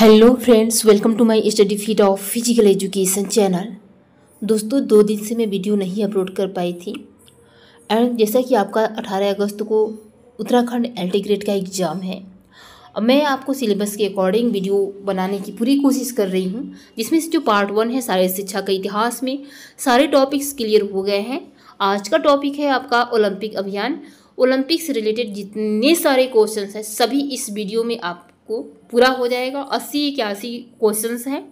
Hello friends welcome to my study feet of physical education channel दोस्तों दो दिन से मैं वीडियो नहीं अपलोड कर पाई थी एंड जैसा कि आपका 18 अगस्त को उत्तराखंड एल्टी ग्रेड का एग्ज़ाम है मैं आपको सिलेबस के अकॉर्डिंग वीडियो बनाने की पूरी कोशिश कर रही हूँ जिसमें से जो पार्ट वन है सारे शिक्षा के इतिहास में सारे टॉपिक्स क्लियर हो गए हैं आज का टॉपिक है आपका ओलंपिक अभियान ओलंपिक से रिलेटेड जितने सारे क्वेश्चन हैं सभी इस वीडियो में आप को पूरा हो जाएगा अस्सी इक्यासी क्वेश्चंस हैं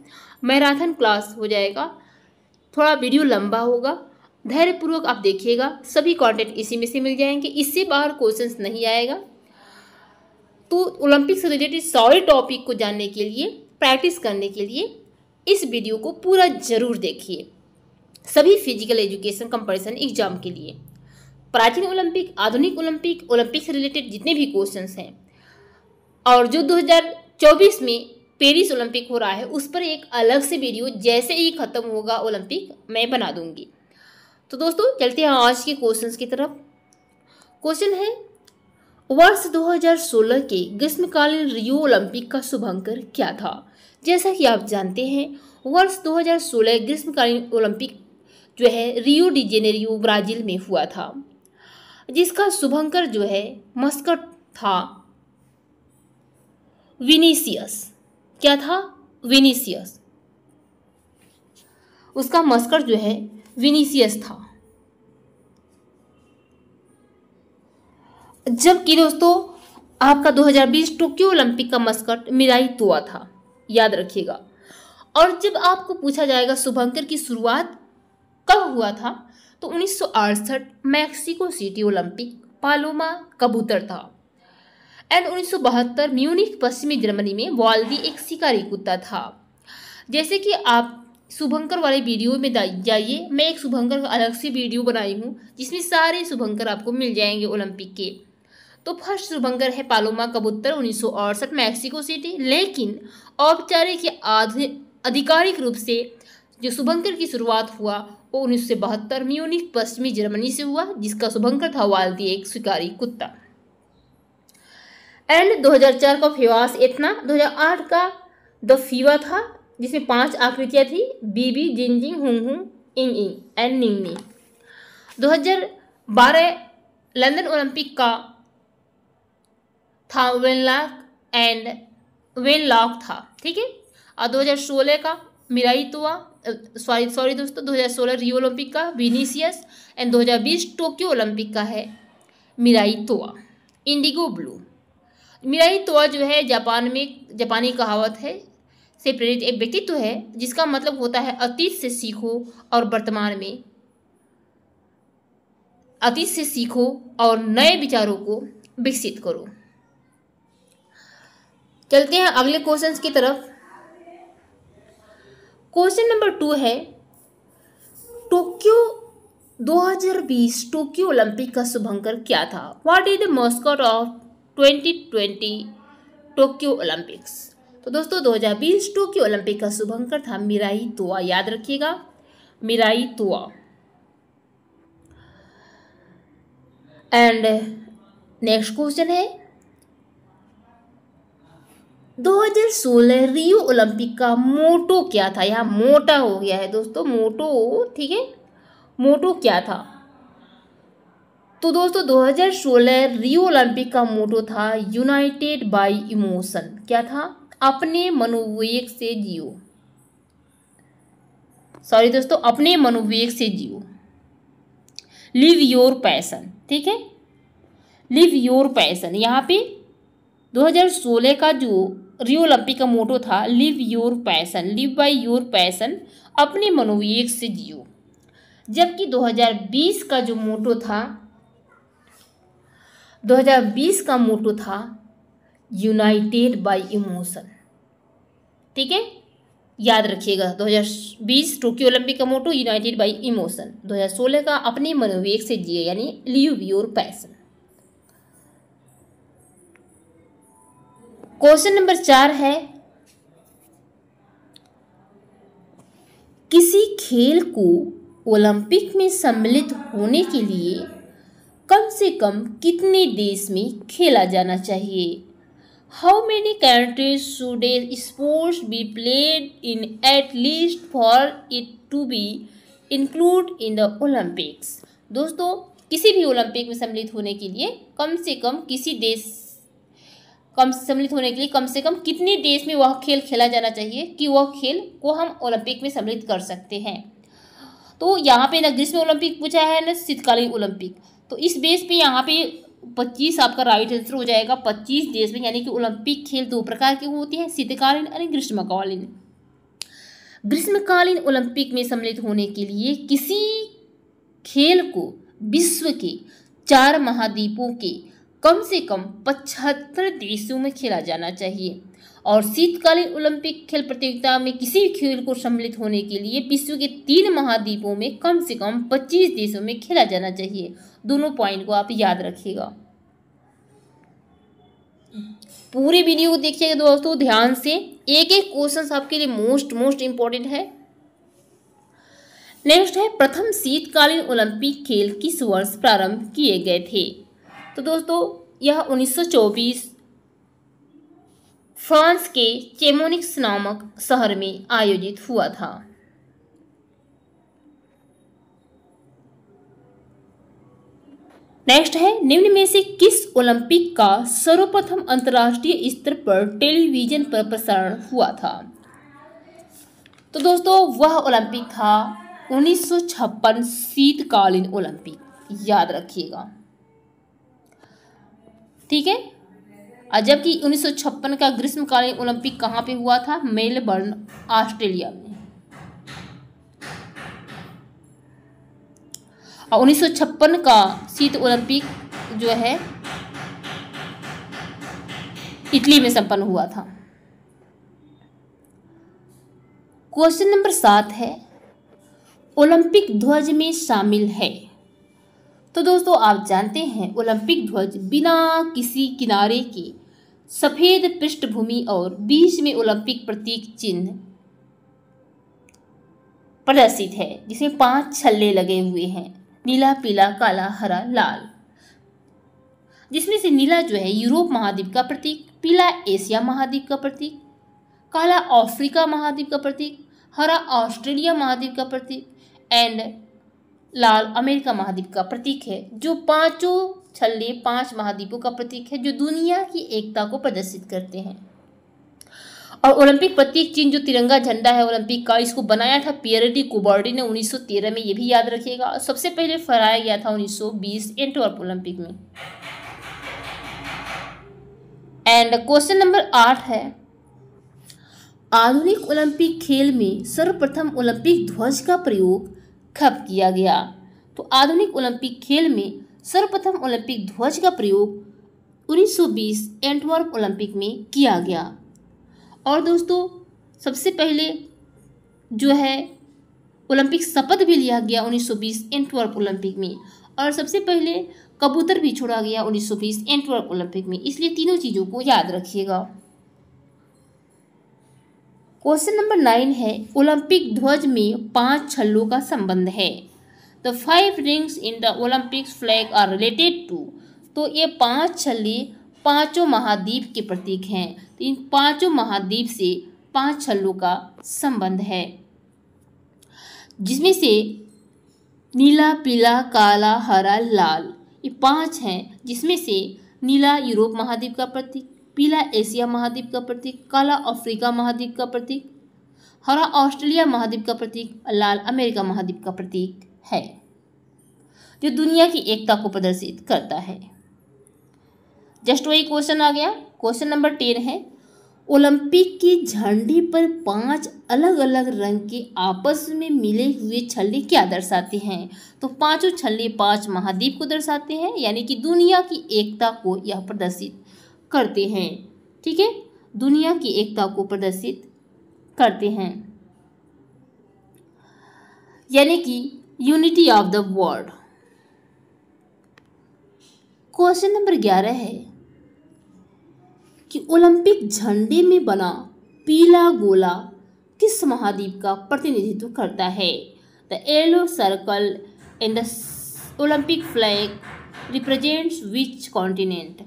मैराथन क्लास हो जाएगा थोड़ा वीडियो लंबा होगा धैर्यपूर्वक आप देखिएगा सभी कॉन्टेंट इसी में से मिल जाएंगे इससे बाहर क्वेश्चंस नहीं आएगा तो ओलंपिक से रिलेटेड सारे टॉपिक को जानने के लिए प्रैक्टिस करने के लिए इस वीडियो को पूरा ज़रूर देखिए सभी फिजिकल एजुकेशन कंपटीशन एग्जाम के लिए प्राचीन ओलंपिक आधुनिक ओलंपिक ओलंपिक से रिलेटेड जितने भी क्वेश्चंस हैं और जो 2024 में पेरिस ओलंपिक हो रहा है उस पर एक अलग से वीडियो जैसे ही ख़त्म होगा ओलंपिक मैं बना दूंगी तो दोस्तों चलते हैं आज के क्वेश्चन की तरफ क्वेश्चन है वर्ष 2016 के ग्रीष्मकालीन रियो ओलंपिक का शुभंकर क्या था जैसा कि आप जानते हैं वर्ष 2016 ग्रीष्मकालीन ओलंपिक जो है रियो डी जेनेरियो ब्राज़ील में हुआ था जिसका शुभंकर जो है मस्कट था विनीसियस क्या था विनीसियस उसका मस्कर जो है विनीसियस था जबकि दोस्तों आपका 2020 टोक्यो ओलंपिक का मस्कट मिराई तुआ था याद रखिएगा और जब आपको पूछा जाएगा शुभंकर की शुरुआत कब हुआ था तो उन्नीस मैक्सिको सिटी ओलंपिक पालोमा कबूतर था एंड 1972 म्यूनिख पश्चिमी जर्मनी में वाल्दी एक शिकारी कुत्ता था जैसे कि आप शुभंकर वाले वीडियो में जाइए मैं एक शुभंकर का अलग से वीडियो बनाई हूँ जिसमें सारे शुभंकर आपको मिल जाएंगे ओलंपिक के तो फर्स्ट शुभंकर है पालोमा कबूतर उन्नीस मैक्सिको सिटी लेकिन औपचारिक या आधिकारिक रूप से जो शुभंकर की शुरुआत हुआ वो उन्नीस सौ म्यूनिक पश्चिमी जर्मनी से हुआ जिसका शुभंकर था वाल्दी एक शिकारी कुत्ता एंड 2004 का फेवास इतना 2008 का द फीवा था जिसमें पांच आकृतियां थी बीबी जिंजिंग हुंग हुंग इंग इंग एंड निंग निंग 2012 लंदन ओलंपिक का था वेनलाक एंड वेनलॉक था ठीक है और 2016 का मिराई तुआ सॉरी सॉरी दोस्तों 2016 रियो ओलंपिक का विनीसियस एंड 2020 टोक्यो ओलंपिक का है मिराई तुआ इंडिगो ब्लू मिराई तो जो है जापान में जापानी कहावत है से प्रेरित एक व्यक्तित्व है जिसका मतलब होता है अतीत से सीखो और वर्तमान में अतीत से सीखो और नए विचारों को विकसित करो चलते हैं अगले क्वेश्चंस की तरफ क्वेश्चन नंबर टू है टोक्यो 2020 टोक्यो ओलंपिक का शुभंकर क्या था what is the mascot of 2020 Tokyo Olympics तो दोस्तों 2020 टोक्यो ओलंपिक का शुभंकर था मिराई तोआ याद रखिएगा Miraitowa and next question है 2016 रियो ओलंपिक का मोटो क्या था यहाँ मोटा हो गया है दोस्तों मोटो ठीक है मोटो क्या था तो दोस्तों 2016 रियो ओलंपिक का मोटो था यूनाइटेड बाय इमोशन क्या था अपने मनोवेग से जियो सॉरी दोस्तों अपने मनोवेग से जियो लिव योर पैसन ठीक है लिव योर पैसन यहाँ पे 2016 का जो रियो ओलंपिक का मोटो था live your passion live by your passion अपने मनोवेग से जियो जबकि 2020 का जो मोटो था 2020 का मोटो था यूनाइटेड बाय इमोशन ठीक है याद रखिएगा 2020 टोक्यो ओलंपिक का मोटो यूनाइटेड बाय इमोशन 2016 का अपने मनोवेग से जिए यानी live your passion question number चार है किसी खेल को ओलंपिक में सम्मिलित होने के लिए कम से कम कितने देश में खेला जाना चाहिए how many countries should a sports be played in at least for it to be include in the Olympics दोस्तों किसी भी ओलंपिक में सम्मिलित होने के लिए कम से कम किसी देश कम सम्मिलित होने के लिए कम से कम कितने देश में वह खेल खेला जाना चाहिए कि वह खेल को हम ओलंपिक में सम्मिलित कर सकते हैं तो यहाँ पे ना ग्रीष्म ओलंपिक पूछा है ना शीतकालीन ओलंपिक तो इस बेस पे यहाँ पे पच्चीस आपका राइट आंसर हो जाएगा पच्चीस देश में यानी कि ओलंपिक खेल दो प्रकार के होते हैं शीतकालीन और ग्रीष्मकालीन ग्रीष्मकालीन ओलंपिक में सम्मिलित होने के लिए किसी खेल को विश्व के चार महाद्वीपों के कम से कम पचहत्तर देशों में खेला जाना चाहिए और शीतकालीन ओलंपिक खेल प्रतियोगिता में किसी खेल को सम्मिलित होने के लिए विश्व के तीन महाद्वीपों में कम से कम 25 देशों में खेला जाना चाहिए दोनों पॉइंट को आप याद रखिएगा हम्म। पूरी वीडियो को देखिएगा दोस्तों ध्यान से एक एक क्वेश्चन आपके लिए मोस्ट मोस्ट इंपॉर्टेंट है नेक्स्ट है प्रथम शीतकालीन ओलंपिक खेल किस वर्ष प्रारंभ किए गए थे तो दोस्तों यह 1924 फ्रांस के चेमोनिक्स नामक शहर में आयोजित हुआ था नेक्स्ट है निम्न में से किस ओलंपिक का सर्वप्रथम अंतर्राष्ट्रीय स्तर पर टेलीविजन पर प्रसारण हुआ था तो दोस्तों वह ओलंपिक था 1956 शीतकालीन ओलंपिक याद रखिएगा ठीक है और जबकि 1956 का ग्रीष्मकालीन ओलंपिक कहाँ पे हुआ था मेलबर्न ऑस्ट्रेलिया में और उन्नीस का शीत ओलंपिक जो है इटली में संपन्न हुआ था क्वेश्चन नंबर सात है ओलंपिक ध्वज में शामिल है तो दोस्तों आप जानते हैं ओलंपिक ध्वज बिना किसी किनारे के सफ़ेद पृष्ठभूमि और बीच में ओलंपिक प्रतीक चिन्ह प्रदर्शित है जिसमें पांच छल्ले लगे हुए हैं नीला पीला काला हरा लाल जिसमें से नीला जो है यूरोप महाद्वीप का प्रतीक पीला एशिया महाद्वीप का प्रतीक काला अफ्रीका महाद्वीप का प्रतीक हरा ऑस्ट्रेलिया महाद्वीप का प्रतीक एंड लाल अमेरिका महाद्वीप का प्रतीक है जो पांचों छल्ले पांच महाद्वीपों का प्रतीक है जो दुनिया की एकता को प्रदर्शित करते हैं और ओलंपिक प्रतीक चिन्ह जो तिरंगा झंडा है ओलंपिक का इसको बनाया था पियरडी कुबर्डी ने 1913 में ये भी याद रखिएगा सबसे पहले फहराया गया था 1920 एंटवर्प ओलंपिक में एंड क्वेश्चन नंबर आठ है आधुनिक ओलंपिक खेल में सर्वप्रथम ओलंपिक ध्वज का प्रयोग कब किया गया तो आधुनिक ओलंपिक खेल में सर्वप्रथम ओलंपिक ध्वज का प्रयोग 1920 एंटवर्प ओलंपिक में किया गया और दोस्तों सबसे पहले जो है ओलंपिक शपथ भी लिया गया 1920 एंटवर्क ओलंपिक में और सबसे पहले कबूतर भी छोड़ा गया 1920 एंटवर्क ओलंपिक में इसलिए तीनों चीज़ों को याद रखिएगा क्वेश्चन नंबर नाइन है ओलंपिक ध्वज में पांच छल्लों का संबंध है the five rings in the Olympics flag are related to तो ये पांच छल्ले पांचों महाद्वीप के प्रतीक हैं तो इन पांचों महाद्वीप से पांच छल्लों का संबंध है जिसमें से नीला पीला काला हरा लाल ये पांच हैं जिसमें से नीला यूरोप महाद्वीप का प्रतीक पीला एशिया महाद्वीप का प्रतीक काला अफ्रीका महाद्वीप का प्रतीक हरा ऑस्ट्रेलिया महाद्वीप का प्रतीक लाल अमेरिका महाद्वीप का प्रतीक है जो दुनिया की एकता को प्रदर्शित करता है जस्ट वही क्वेश्चन आ गया क्वेश्चन नंबर टेन है ओलंपिक की झंडी पर पांच अलग अलग रंग के आपस में मिले हुए छल्ले क्या दर्शाते हैं तो पांचों छल्ले पांच महाद्वीप को दर्शाते हैं यानी कि दुनिया की एकता को यह प्रदर्शित करते हैं ठीक है दुनिया की एकता को प्रदर्शित करते हैं यानी कि unity of the world question number ग्यारह है कि ओलंपिक झंडे में बना पीला गोला किस महाद्वीप का प्रतिनिधित्व करता है the yellow circle in the Olympic flag represents which continent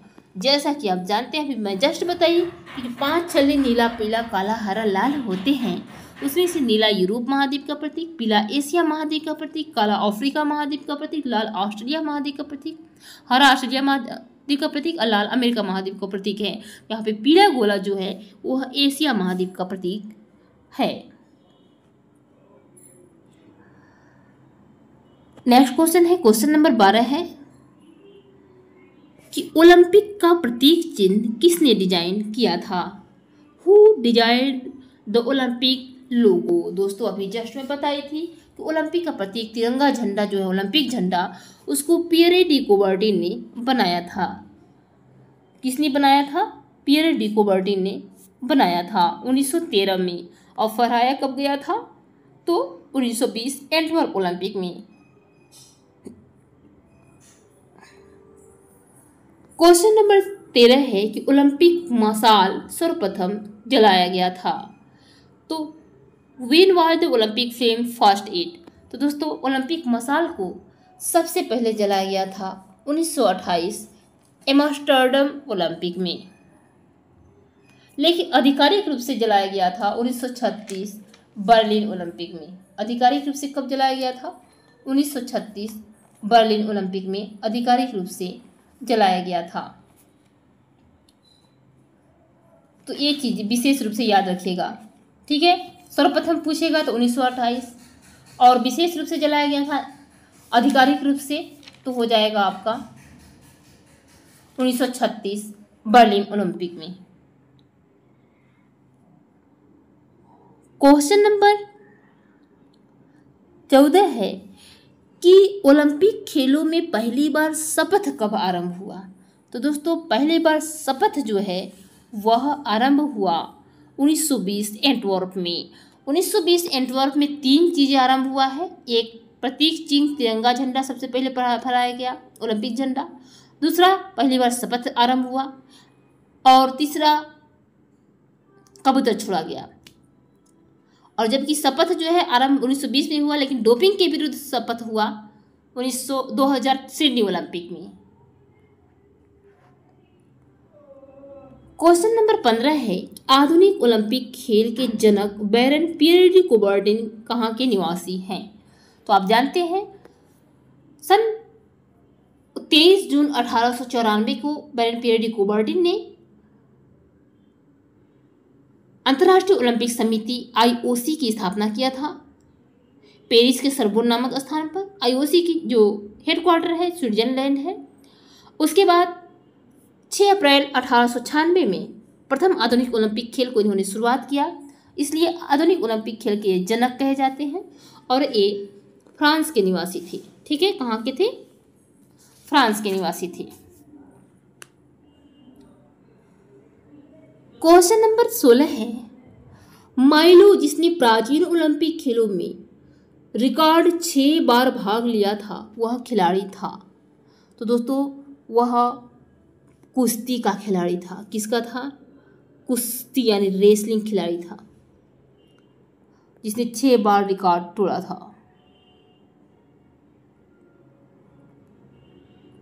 जैसा कि आप जानते हैं अभी मैं जस्ट बताई कि पांच छले नीला पीला काला हरा लाल होते हैं उसमें से नीला यूरोप महाद्वीप का प्रतीक पीला एशिया महाद्वीप का प्रतीक काला अफ्रीका महाद्वीप का प्रतीक लाल ऑस्ट्रेलिया महाद्वीप का प्रतीक हरा ऑस्ट्रेलिया द्वीप का प्रतीक और लाल अमेरिका महाद्वीप का प्रतीक है यहाँ पे पीला गोला जो है वो एशिया महाद्वीप का प्रतीक है नेक्स्ट क्वेश्चन है क्वेश्चन नंबर बारह है कि ओलंपिक का प्रतीक चिन्ह किसने डिजाइन किया था who design the Olympic logo दोस्तों अभी जस्ट में बताई थी कि तो ओलंपिक का प्रतीक तिरंगा झंडा जो है ओलंपिक झंडा उसको पियरे डी कोबर्टिन ने बनाया था किसने बनाया था पियरे डी कोबर्टिन ने बनाया था 1913 में और फहराया कब गया था तो 1920 सौ एंटवर्क ओलंपिक में क्वेश्चन नंबर तेरह है कि ओलंपिक मसाल सर्वप्रथम जलाया गया था तो when was the Olympic flame first at तो दोस्तों ओलंपिक मसाल को सबसे पहले जलाया गया था 1928 एमस्टर्डम ओलंपिक में लेकिन आधिकारिक रूप से जलाया गया था 1936 बर्लिन ओलंपिक में आधिकारिक रूप से कब जलाया गया था 1936 बर्लिन ओलंपिक में आधिकारिक रूप से जलाया गया था तो ये चीज़ विशेष रूप से याद रखिएगा ठीक है सर्वप्रथम पूछेगा तो उन्नीस और विशेष रूप से जलाया गया था आधिकारिक रूप से तो हो जाएगा आपका 1936 बर्लिन ओलंपिक में क्वेश्चन नंबर चौदह है कि ओलंपिक खेलों में पहली बार शपथ कब आरंभ हुआ तो दोस्तों पहली बार शपथ जो है वह आरंभ हुआ 1920 एंटवर्प में 1920 एंटवर्प में तीन चीज़ें आरंभ हुआ है एक प्रतीक चिन्ह तिरंगा झंडा सबसे पहले फहराया गया ओलंपिक झंडा दूसरा पहली बार शपथ आरंभ हुआ और तीसरा कबूतर छोड़ा गया और जबकि शपथ जो है आरंभ 1920 में हुआ लेकिन डोपिंग के विरुद्ध शपथ हुआ 1900 2000 सिडनी ओलंपिक में क्वेश्चन नंबर पंद्रह है आधुनिक ओलंपिक खेल के जनक बैरन पियरडी कुबर्डिन कहाँ के निवासी हैं तो आप जानते हैं सन तेईस जून अठारह को बैरन पियरडी कुबर्डिन ने अंतर्राष्ट्रीय ओलंपिक समिति आईओसी की स्थापना किया था पेरिस के सरबोन नामक स्थान पर आईओसी की जो हेडक्वार्टर है स्विट्जरलैंड है उसके बाद 6 अप्रैल अठारह में प्रथम आधुनिक ओलंपिक खेल को इन्होंने शुरुआत किया इसलिए आधुनिक ओलंपिक खेल के जनक कहे जाते हैं और ये फ्रांस के निवासी थे ठीक है कहाँ के थे फ्रांस के निवासी थे क्वेश्चन नंबर सोलह है माइलो जिसने प्राचीन ओलंपिक खेलों में रिकॉर्ड छः बार भाग लिया था वह खिलाड़ी था तो दोस्तों वह कुश्ती का खिलाड़ी था किसका था कुश्ती यानी रेसलिंग खिलाड़ी था जिसने छह बार रिकॉर्ड तोड़ा था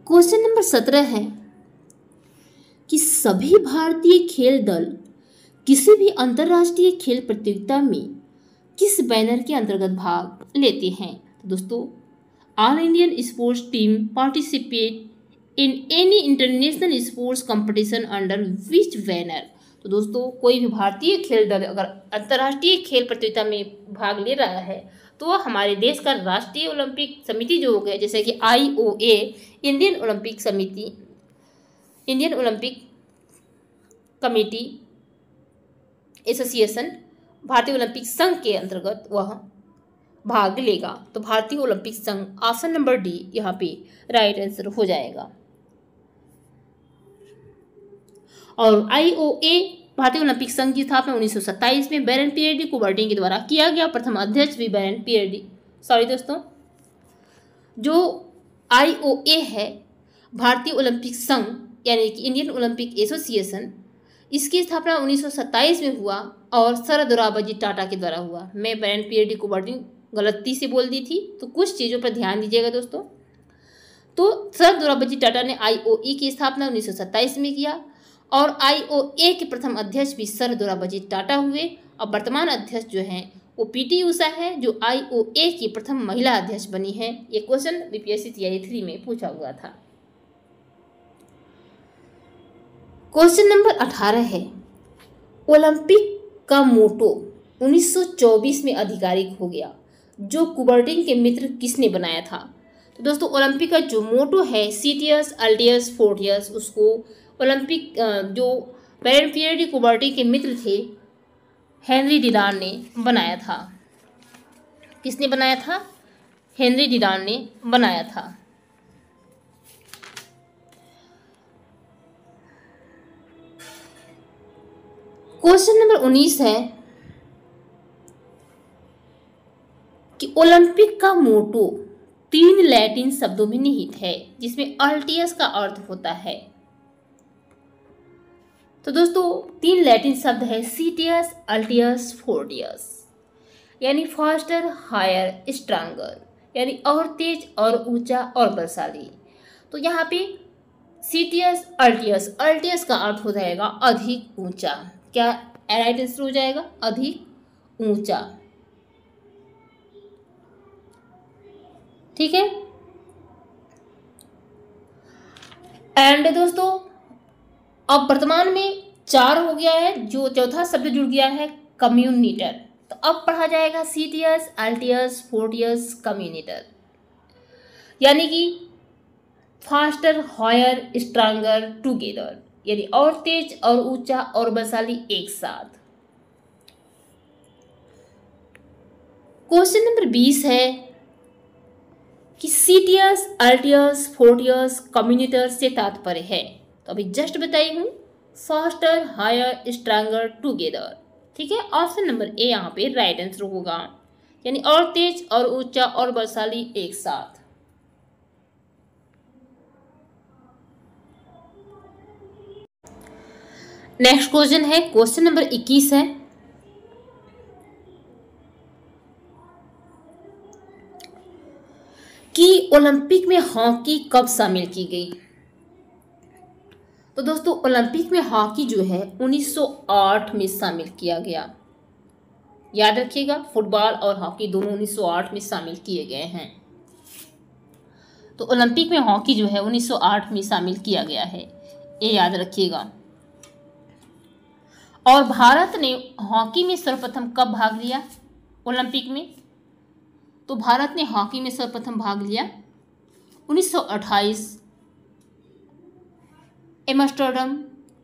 क्वेश्चन नंबर सत्रह है कि सभी भारतीय खेल दल किसी भी अंतर्राष्ट्रीय खेल प्रतियोगिता में किस बैनर के अंतर्गत भाग लेते हैं तो दोस्तों all Indian sports team participate in any international sports competition under which banner तो दोस्तों कोई भी भारतीय खेल दल अगर अंतर्राष्ट्रीय खेल प्रतियोगिता में भाग ले रहा है तो वह हमारे देश का राष्ट्रीय ओलंपिक समिति जो हो गया जैसे कि I O A Indian Olympic समिति इंडियन ओलंपिक कमेटी एसोसिएशन भारतीय ओलंपिक संघ के अंतर्गत वह भाग लेगा तो भारतीय ओलंपिक संघ ऑप्शन नंबर डी यहाँ पे राइट आंसर हो जाएगा और आई ओ ए भारतीय ओलंपिक संघ की स्थापना उन्नीस में बैरन पीएडी कुबर्टिन के द्वारा किया गया प्रथम अध्यक्ष भी बैरन पीएडी सॉरी दोस्तों जो आई ओ ए है भारतीय ओलंपिक संघ यानी कि इंडियन ओलंपिक एसोसिएशन इसकी स्थापना उन्नीस में हुआ और सरदुराबाजी टाटा के द्वारा हुआ मैं बैरन पीएडी कुबर्टिन गलती से बोल दी थी तो कुछ चीज़ों पर ध्यान दीजिएगा दोस्तों तो सर दुराबजी टाटा ने आईओई की स्थापना उन्नीस में किया और आईओए के प्रथम अध्यक्ष भी सर दुराबजी टाटा हुए और वर्तमान अध्यक्ष जो हैं वो पीटी उषा है जो आईओए की प्रथम महिला अध्यक्ष बनी है ये क्वेश्चन बीपीएससी तैयारी थ्री में पूछा हुआ था क्वेश्चन नंबर अठारह है ओलंपिक का मोटो 1924 में आधिकारिक हो गया जो कुबर्टिंग के मित्र किसने बनाया था तो दोस्तों ओलंपिक का जो मोटो है सीटियस अल्टियस फोर्टियस उसको ओलंपिक जो पेरेंट डी कुबर्टी के मित्र थे हेनरी डिडान ने बनाया था किसने बनाया था हेनरी डिडान ने बनाया था क्वेश्चन नंबर उन्नीस है कि ओलंपिक का मोटो तीन लैटिन शब्दों में निहित है जिसमें अल्टियस का अर्थ होता है तो दोस्तों तीन लैटिन शब्द है सीटियस अल्टियस फोर्टियस यानी फास्टर हायर स्ट्रांगर यानी और तेज और ऊंचा और बलशाली तो यहाँ पे सीटियस अल्टियस अल्टियस का अर्थ हो जाएगा अधिक ऊंचा क्या राइट आंसर हो जाएगा अधिक ऊंचा ठीक है एंड दोस्तों अब वर्तमान में चार हो गया है जो चौथा शब्द जुड़ गया है कम्युनिटर तो अब पढ़ा जाएगा सी टी एस एल टी एस फोर्ट ईयर्स कम्युनिटर यानी कि फास्टर हायर स्ट्रांगर टूगेदर यानी और तेज और ऊंचा और बसाली एक साथ क्वेश्चन नंबर बीस है कि सीटियस अल्टियस फोर्टियस कम्युनिटर से तात्पर्य है तो अभी जस्ट बताई हूँ फास्टर हायर स्ट्रांगर टूगेदर ठीक है ऑप्शन नंबर ए यहाँ पे राइट आंसर होगा यानी और तेज और ऊंचा और बलशाली एक साथ नेक्स्ट क्वेश्चन है क्वेश्चन नंबर इक्कीस है कि ओलंपिक में हॉकी कब शामिल की गई तो दोस्तों ओलंपिक में हॉकी जो है 1908 में शामिल किया गया याद रखिएगा फुटबॉल और हॉकी दोनों 1908 में शामिल किए गए हैं तो ओलंपिक में हॉकी जो है 1908 में शामिल किया गया है ये याद रखिएगा और भारत ने हॉकी में सर्वप्रथम कब भाग लिया ओलंपिक में तो भारत ने हॉकी में सर्वप्रथम भाग लिया 1928 एमस्टर्डम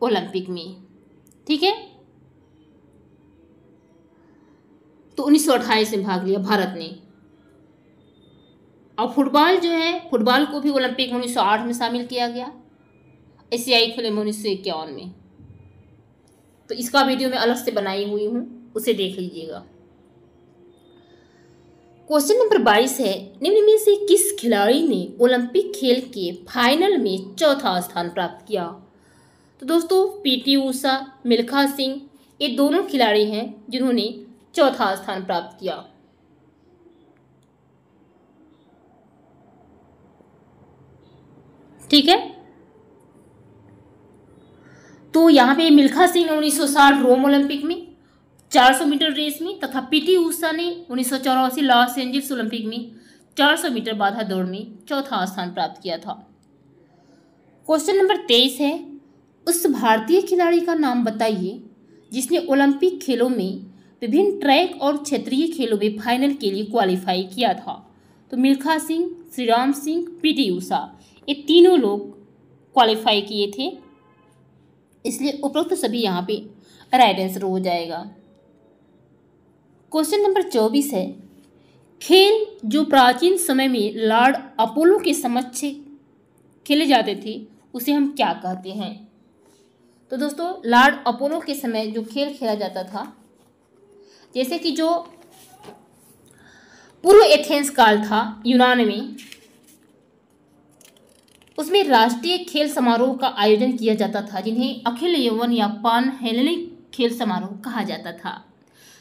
ओलंपिक में ठीक है तो उन्नीस में भाग लिया भारत ने और फुटबॉल जो है फुटबॉल को भी ओलंपिक सौ 1908 में शामिल किया गया एशियाई खेल में उन्नीस में तो इसका वीडियो मैं अलग से बनाई हुई हूँ उसे देख लीजिएगा क्वेश्चन नंबर बाईस है निम्न में से किस खिलाड़ी ने ओलंपिक खेल के फाइनल में चौथा स्थान प्राप्त किया तो दोस्तों पीटी ऊषा मिल्खा सिंह ये दोनों खिलाड़ी हैं जिन्होंने चौथा स्थान प्राप्त किया ठीक है तो यहाँ पे मिल्खा सिंह 1960 रोम ओलंपिक में 400 मीटर रेस में तथा पीटी ऊषा ने उन्नीस लॉस एंजल्स ओलंपिक में 400 मीटर बाधा दौड़ में चौथा स्थान प्राप्त किया था क्वेश्चन नंबर तेईस है उस भारतीय खिलाड़ी का नाम बताइए जिसने ओलंपिक खेलों में विभिन्न ट्रैक और क्षेत्रीय खेलों में फाइनल के लिए क्वालिफाई किया था तो मिल्खा सिंह श्रीराम सिंह पीटी ऊषा ये तीनों लोग क्वालिफाई किए थे इसलिए उपरोक्त सभी यहाँ पे राइट आंसर हो जाएगा क्वेश्चन नंबर चौबीस है खेल जो प्राचीन समय में लॉर्ड अपोलो के समक्ष खेले जाते थे उसे हम क्या कहते हैं तो दोस्तों लॉर्ड अपोलो के समय जो खेल खेला जाता था जैसे कि जो पूर्व एथेंस काल था यूनान में उसमें राष्ट्रीय खेल समारोह का आयोजन किया जाता था जिन्हें अखिल यौवन या पान हेलनिक खेल समारोह कहा जाता था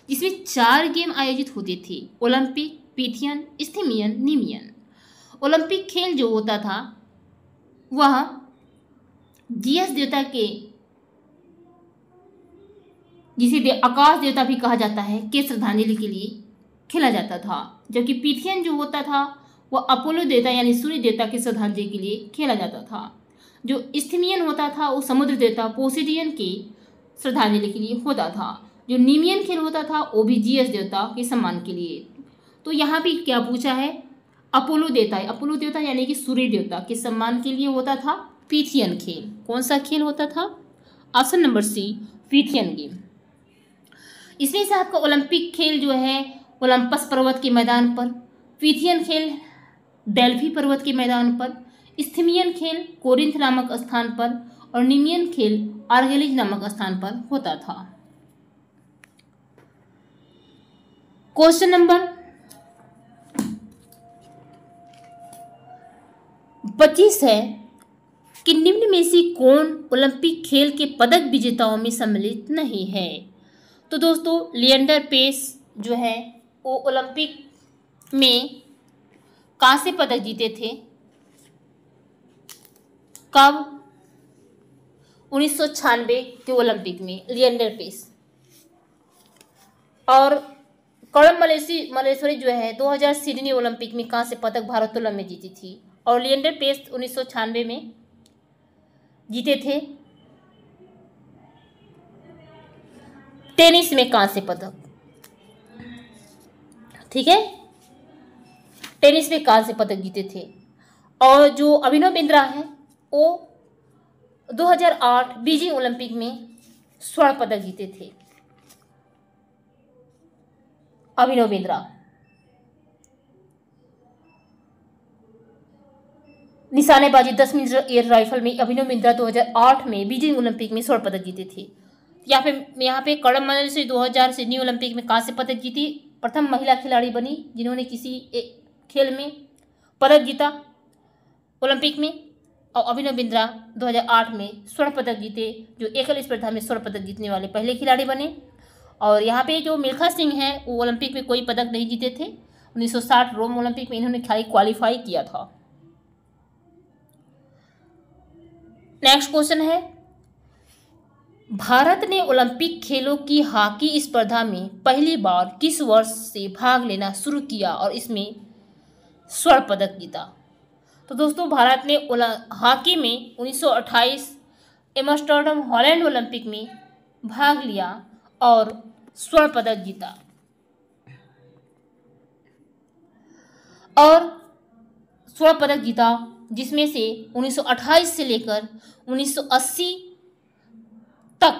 जिसमें चार गेम आयोजित होते थे Olympic Pythian Isthmian Nemean Olympic खेल जो होता था वह जीएस देवता के जिसे दे, आकाश देवता भी कहा जाता है के श्रद्धांजलि के लिए खेला जाता था जबकि पीथियन जो होता था वह अपोलो देवता यानी सूर्य देवता के श्रद्धांजलि के लिए खेला जाता था जो स्थिमियन होता था वो समुद्र देवता पोसिडियन के श्रद्धांजलि के लिए होता था जो नीमियन खेल होता था वो भी जीएस देवता के सम्मान के लिए तो यहाँ भी क्या पूछा है अपोलो देवता है अपोलो देवता यानी कि सूर्य देवता के सम्मान के लिए होता था पीथियन खेल कौन सा खेल होता था option number C Pythian game इसमें से आपका ओलंपिक खेल जो है ओलंपस पर्वत के मैदान पर पीथियन खेल डेल्फी पर्वत के मैदान पर स्थिमियन खेल कोरिंथ नामक स्थान पर और निमियन खेल आर्गेलिज नामक स्थान पर होता था क्वेश्चन नंबर पच्चीस है कि निम्न में से कौन ओलंपिक खेल के पदक विजेताओं में सम्मिलित नहीं है तो दोस्तों लियंडर पेस जो है वो ओलंपिक में से पदक जीते थे कब उन्नीस के ओलंपिक में लियंडर पेस और कौरम मलेशी मलेश्वरी जो है 2000 सिडनी ओलंपिक में कांस्य पदक भारोत्तोलन में जीती थी और लियंडर पेस्ट उन्नीस में जीते थे टेनिस में कांस्य पदक ठीक है टेनिस में कांस्य पदक जीते थे और जो अभिनव बिंद्रा है वो 2008 बीजिंग ओलंपिक में स्वर्ण पदक जीते थे अभिनव बिंद्रा निशानेबाजी दस मीटर एयर राइफल में अभिनव बिंद्रा 2008 में बीजिंग ओलंपिक में स्वर्ण पदक जीते थे यहाँ पे यहाँ पे कड़म मदल से 2000 सिडनी ओलंपिक में कांस्य पदक जीती प्रथम महिला खिलाड़ी बनी जिन्होंने किसी एक खेल में पदक जीता ओलंपिक में और अभिनव बिंद्रा 2008 में स्वर्ण पदक जीते जो एकल स्पर्धा में स्वर्ण पदक जीतने वाले पहले खिलाड़ी बने और यहाँ पे जो मिल्खा सिंह हैं वो ओलंपिक में कोई पदक नहीं जीते थे 1960 रोम ओलंपिक में इन्होंने खाली क्वालिफाई किया था नेक्स्ट क्वेश्चन है भारत ने ओलंपिक खेलों की हॉकी स्पर्धा में पहली बार किस वर्ष से भाग लेना शुरू किया और इसमें स्वर्ण पदक जीता तो दोस्तों भारत ने हॉकी में 1928 एमस्टर्डम हॉलैंड ओलंपिक में भाग लिया और स्वर्ण पदक जीता और स्वर्ण पदक जीता जिसमें से 1928 से लेकर 1980 तक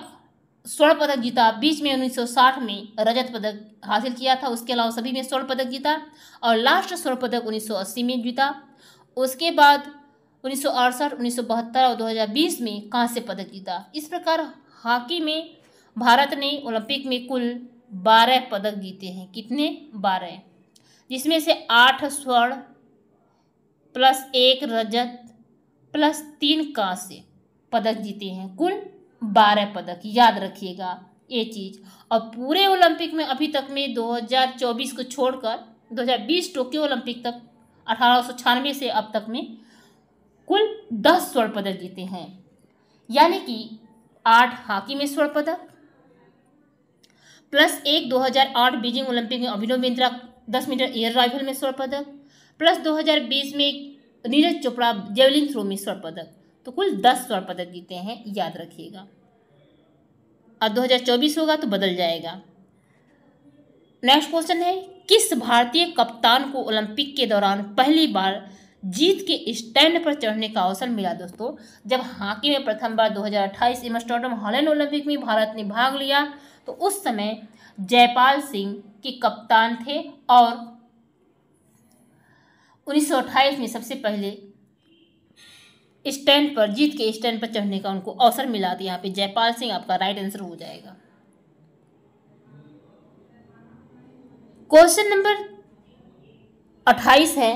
स्वर्ण पदक जीता बीच में 1960 में रजत पदक हासिल किया था उसके अलावा सभी में स्वर्ण पदक जीता और लास्ट स्वर्ण पदक 1980 में जीता उसके बाद उन्नीस सौ और 2020 में कांस्य पदक जीता इस प्रकार हॉकी में भारत ने ओलंपिक में कुल बारह पदक जीते हैं कितने बारह जिसमें से आठ स्वर्ण प्लस एक रजत प्लस तीन कांस्य पदक जीते हैं कुल बारह पदक याद रखिएगा ये चीज़ और पूरे ओलंपिक में अभी तक में 2024 को छोड़कर 2020 टोक्यो ओलंपिक तक अठारह से अब तक में कुल दस स्वर्ण पदक जीते हैं यानी कि आठ हॉकी में स्वर्ण पदक प्लस एक 2008 बीजिंग ओलंपिक में अभिनव बिंद्रा दस मीटर एयर राइफल में स्वर्ण पदक प्लस 2020 में नीरज चोपड़ा जेवलिन थ्रो में स्वर्ण पदक तो कुल दस स्वर्ण पदक जीते हैं याद रखिएगा और 2024 होगा तो बदल जाएगा नेक्स्ट क्वेश्चन है किस भारतीय कप्तान को ओलंपिक के दौरान पहली बार जीत के स्टैंड पर चढ़ने का अवसर मिला दोस्तों जब हॉकी में प्रथम बार 2028 एमस्टर्डम हॉलैंड ओलंपिक में भारत ने भाग लिया तो उस समय जयपाल सिंह के कप्तान थे और 1928 में सबसे पहले स्टैंड पर जीत के स्टैंड पर चढ़ने का उनको अवसर मिला था यहाँ पे जयपाल सिंह आपका राइट आंसर हो जाएगा क्वेश्चन नंबर अट्ठाईस है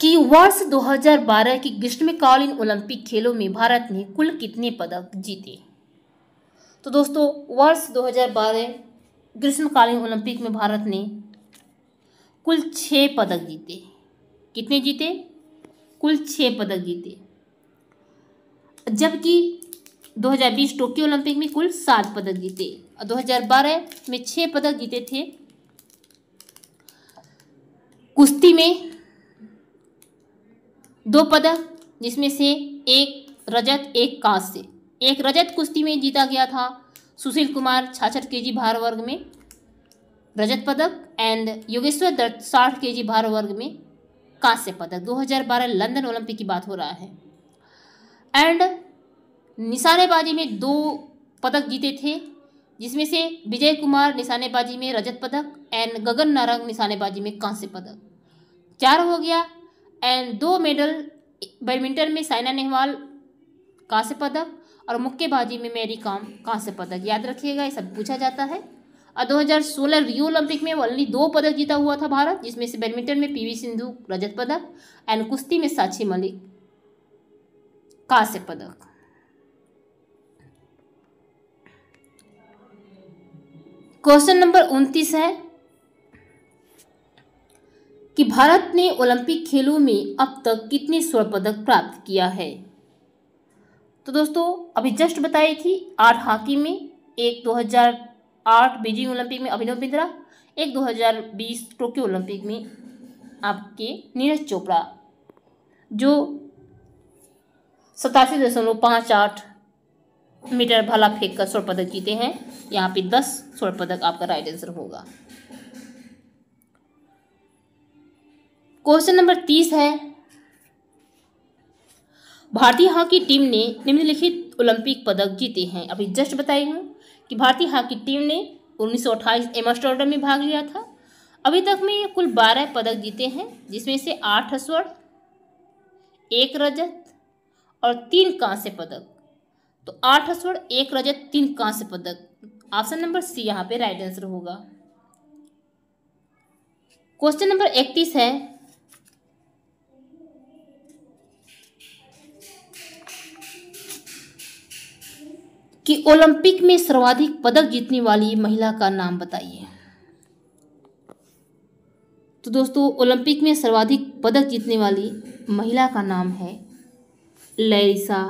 कि वर्ष 2012 की ग्रीष्मकालीन ओलंपिक खेलों में भारत ने कुल कितने पदक जीते तो दोस्तों वर्ष 2012 ग्रीष्मकालीन ओलंपिक में भारत ने कुल छः पदक जीते कितने जीते कुल छः पदक जीते जबकि 2020 टोक्यो ओलंपिक में कुल सात पदक जीते और 2012 में छः पदक जीते थे कुश्ती में दो पदक जिसमें से एक रजत एक कांस्य एक रजत कुश्ती में जीता गया था सुशील कुमार छाछठ के जी भार वर्ग में रजत पदक एंड योगेश्वर दत्त साठ के जी भार वर्ग में कांस्य पदक 2012 लंदन ओलंपिक की बात हो रहा है एंड निशानेबाजी में दो पदक जीते थे जिसमें से विजय कुमार निशानेबाजी में रजत पदक एंड गगन नारंग निशानेबाजी में कांस्य पदक चार हो गया एंड दो मेडल बैडमिंटन में साइना नेहवाल कांस्य पदक और मुक्केबाजी में मेरी कॉम कांस्य पदक याद रखिएगा ये सब पूछा जाता है और 2016 रियो ओलंपिक में ओनली दो पदक जीता हुआ था भारत जिसमें से बैडमिंटन में पीवी सिंधु रजत पदक एंड कुश्ती में साक्षी मलिक कांस्य पदक क्वेश्चन नंबर उनतीस है कि भारत ने ओलंपिक खेलों में अब तक कितने स्वर्ण पदक प्राप्त किया है तो दोस्तों अभी जस्ट बताई थी आठ हॉकी में एक 2008 बीजिंग ओलंपिक में अभिनव बिंद्रा एक 2020 टोक्यो ओलंपिक में आपके नीरज चोपड़ा जो सतासी दशमलव पाँच आठ मीटर भाला फेंक कर स्वर्ण पदक जीते हैं यहाँ पे दस स्वर्ण पदक आपका राइट आंसर होगा क्वेश्चन नंबर तीस है भारतीय हॉकी टीम ने निम्नलिखित ओलंपिक पदक जीते हैं अभी जस्ट बताई हूँ कि भारतीय हॉकी टीम ने उन्नीस सौ अट्ठाईस में भाग लिया था अभी तक में कुल बारह पदक जीते हैं जिसमें से आठ स्वर्ण एक रजत और तीन कांस्य पदक तो आठ स्वर्ण एक रजत तीन कांस्य पदक ऑप्शन नंबर सी यहाँ पे राइट आंसर होगा क्वेश्चन नंबर इकतीस है कि ओलंपिक में सर्वाधिक पदक जीतने वाली महिला का नाम बताइए तो दोस्तों ओलंपिक में सर्वाधिक पदक जीतने वाली महिला का नाम है लैरिसा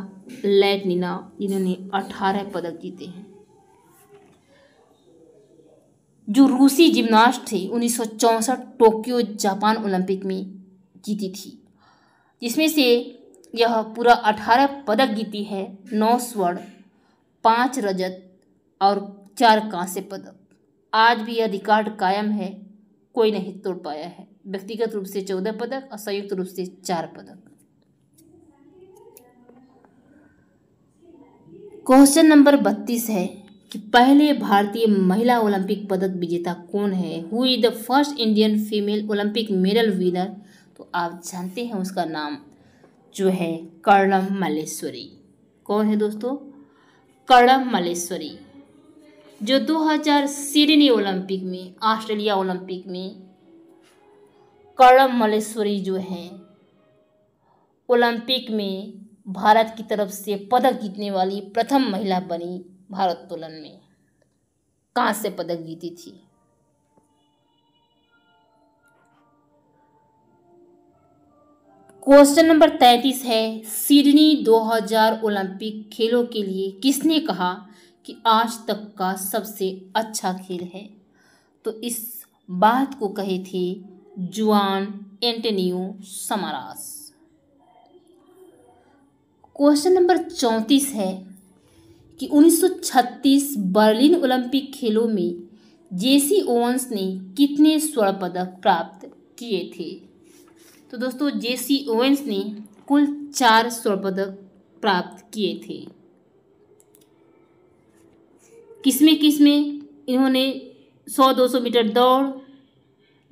लैटनिना जिन्होंने अठारह पदक जीते हैं जो रूसी जिम्नास्ट थे उन्नीस टोक्यो जापान ओलंपिक में जीती थी जिसमें से यह पूरा अठारह पदक जीती है नौ स्वर्ण पांच रजत और चार कांस्य पदक आज भी यह रिकॉर्ड कायम है कोई नहीं तोड़ पाया है व्यक्तिगत रूप से चौदह पदक और संयुक्त रूप से चार पदक क्वेश्चन नंबर बत्तीस है कि पहले भारतीय महिला ओलंपिक पदक विजेता कौन है who is the first Indian female Olympic medal winner तो आप जानते हैं उसका नाम जो है कर्णम मलेश्वरी कौन है दोस्तों कर्णम मलेश्वरी जो 2000 सिडनी ओलंपिक में ऑस्ट्रेलिया ओलंपिक में कर्णम मलेश्वरी जो हैं ओलंपिक में भारत की तरफ से पदक जीतने वाली प्रथम महिला बनी भारोत्तोलन में कहाँ से पदक जीती थी क्वेश्चन नंबर तैंतीस है सिडनी 2000 ओलंपिक खेलों के लिए किसने कहा कि आज तक का सबसे अच्छा खेल है तो इस बात को कहे थे जुआन एंटनियो समारास क्वेश्चन नंबर चौंतीस है कि 1936 बर्लिन ओलंपिक खेलों में जेसी ओवंस ने कितने स्वर्ण पदक प्राप्त किए थे तो दोस्तों जेसी ओवेंस ने कुल चार स्वर्ण पदक प्राप्त किए थे किसमें किसमें इन्होंने 100-200 मीटर दौड़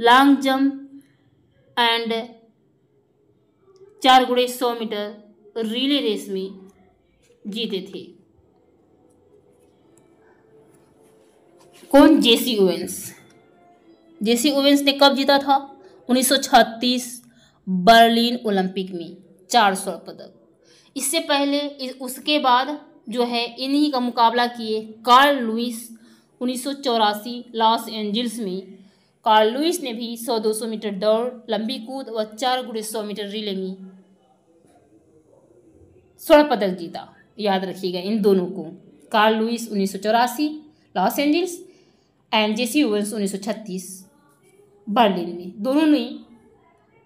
लॉन्ग जंप एंड चार गुड़े सौ मीटर रिले रेस में जीते थे कौन जेसी ओवेंस जेसी ओवेंस ने कब जीता था 1936 बर्लिन ओलंपिक में चार स्वर्ण पदक इससे पहले इस, उसके बाद जो है इन्हीं का मुकाबला किए कार्ल लुइस उन्नीस लॉस एंजल्स में कार्ल लुइस ने भी 100-200 मीटर दौड़ लंबी कूद व चार गुड़े सौ मीटर रिले में स्वर्ण पदक जीता याद रखिएगा इन दोनों को कार्ल लुइस उन्नीस Los Angeles and Jesse Owens छत्तीस बर्लिन में दोनों ने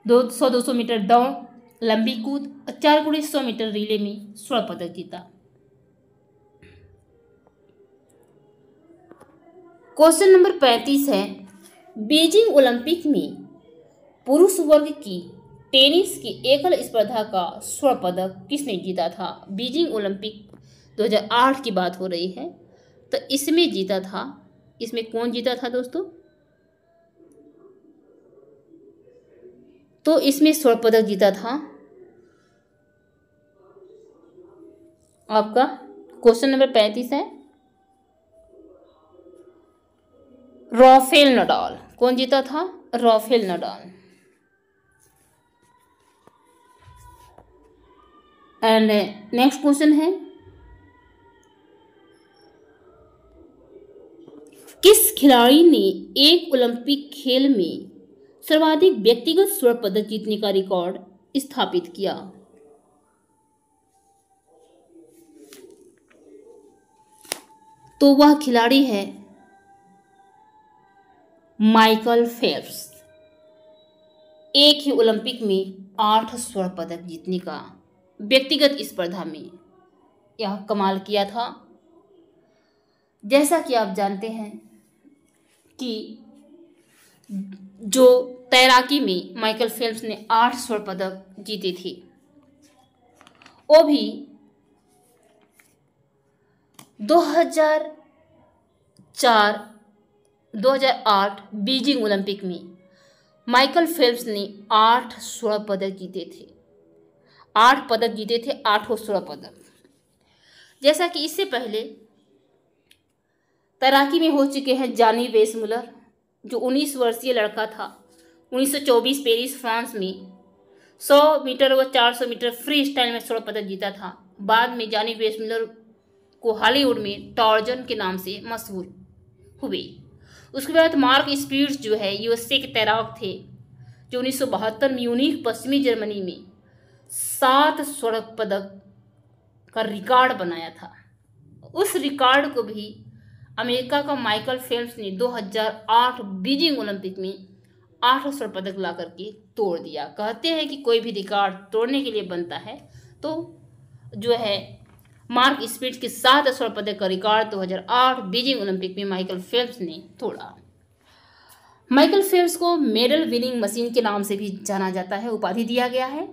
दो सौ दो सौ मीटर दौड़ लंबी कूद और चार गुड़ी सौ मीटर रिले में स्वर्ण पदक जीता क्वेश्चन नंबर पैंतीस है बीजिंग ओलंपिक में पुरुष वर्ग की टेनिस की एकल स्पर्धा का स्वर्ण पदक किसने जीता था बीजिंग ओलंपिक 2008 की बात हो रही है तो इसमें जीता था इसमें कौन जीता था दोस्तों तो इसमें स्वर्ण पदक जीता था आपका क्वेश्चन नंबर पैंतीस है राफेल नडाल कौन जीता था Rafael Nadal and next question है किस खिलाड़ी ने एक ओलंपिक खेल में सर्वाधिक व्यक्तिगत स्वर्ण पदक जीतने का रिकॉर्ड स्थापित किया तो वह खिलाड़ी है माइकल फेप्स एक ही ओलंपिक में आठ स्वर्ण पदक जीतने का व्यक्तिगत स्पर्धा में यह कमाल किया था जैसा कि आप जानते हैं कि जो तैराकी में माइकल फेल्प्स ने आठ स्वर्ण पदक जीते थे वो भी 2004 2008 बीजिंग ओलंपिक में माइकल फेल्प्स ने आठ स्वर्ण पदक जीते थे आठ पदक जीते थे आठों स्वर्ण पदक जैसा कि इससे पहले तैराकी में हो चुके हैं जानी बेसमुलर जो 19 वर्षीय लड़का था 1924 पेरिस फ्रांस में 100 मीटर व 400 मीटर फ्री स्टाइल में स्वर्ण पदक जीता था बाद में जानी वेस्टमिलर को हॉलीवुड में टॉर्जन के नाम से मशहूर हुए उसके बाद मार्क स्पीड्स जो है यूएसए के तैराक थे जो उन्नीस में यूनिक पश्चिमी जर्मनी में सात स्वर्ण पदक का रिकॉर्ड बनाया था उस रिकॉर्ड को भी अमेरिका का माइकल फेल्प्स ने 2008 बीजिंग ओलंपिक में आठ स्वर्ण पदक ला करके तोड़ दिया कहते हैं कि कोई भी रिकॉर्ड तोड़ने के लिए बनता है तो जो है मार्क स्पीड के सात स्वर्ण पदक का रिकॉर्ड 2008 बीजिंग ओलंपिक में माइकल फेल्प्स ने तोड़ा माइकल फेल्प्स को मेडल विनिंग मशीन के नाम से भी जाना जाता है उपाधि दिया गया है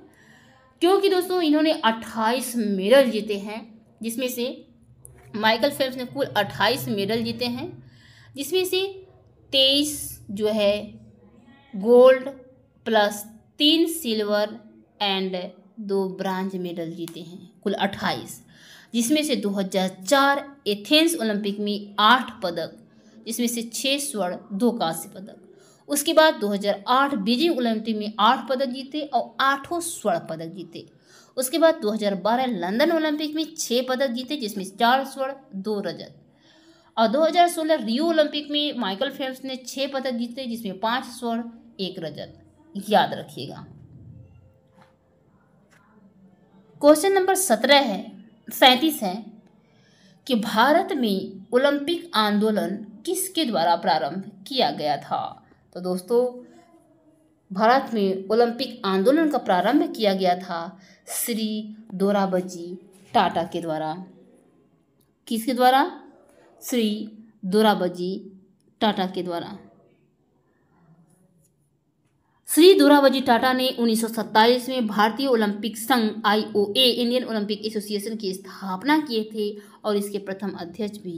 क्योंकि दोस्तों इन्होंने 28 मेडल जीते हैं जिसमें से माइकल फेल्प्स ने कुल 28 मेडल जीते हैं जिसमें से 23 जो है गोल्ड प्लस तीन सिल्वर एंड दो ब्रांज मेडल जीते हैं कुल अट्ठाईस जिसमें से 2004 एथेंस ओलंपिक में आठ पदक जिसमें से छः स्वर्ण दो कांस्य पदक उसके बाद 2008 बीजिंग ओलंपिक में आठ पदक जीते और आठों स्वर्ण पदक जीते उसके बाद 2012 लंदन ओलंपिक में छः पदक जीते जिसमें चार स्वर्ण दो रजत और 2016 रियो ओलंपिक में माइकल फेम्स ने छः पदक जीते जिसमें पाँच स्वर्ण एक रजत याद रखिएगा क्वेश्चन नंबर सत्रह है सैंतीस है कि भारत में ओलंपिक आंदोलन किसके द्वारा प्रारंभ किया गया था तो दोस्तों भारत में ओलंपिक आंदोलन का प्रारंभ किया गया था श्री दोराबजी टाटा के द्वारा किसके द्वारा श्री दोराबजी टाटा के द्वारा श्री दोराबजी टाटा ने 1927 में भारतीय ओलंपिक संघ आईओए इंडियन ओलंपिक एसोसिएशन की स्थापना किए थे और इसके प्रथम अध्यक्ष भी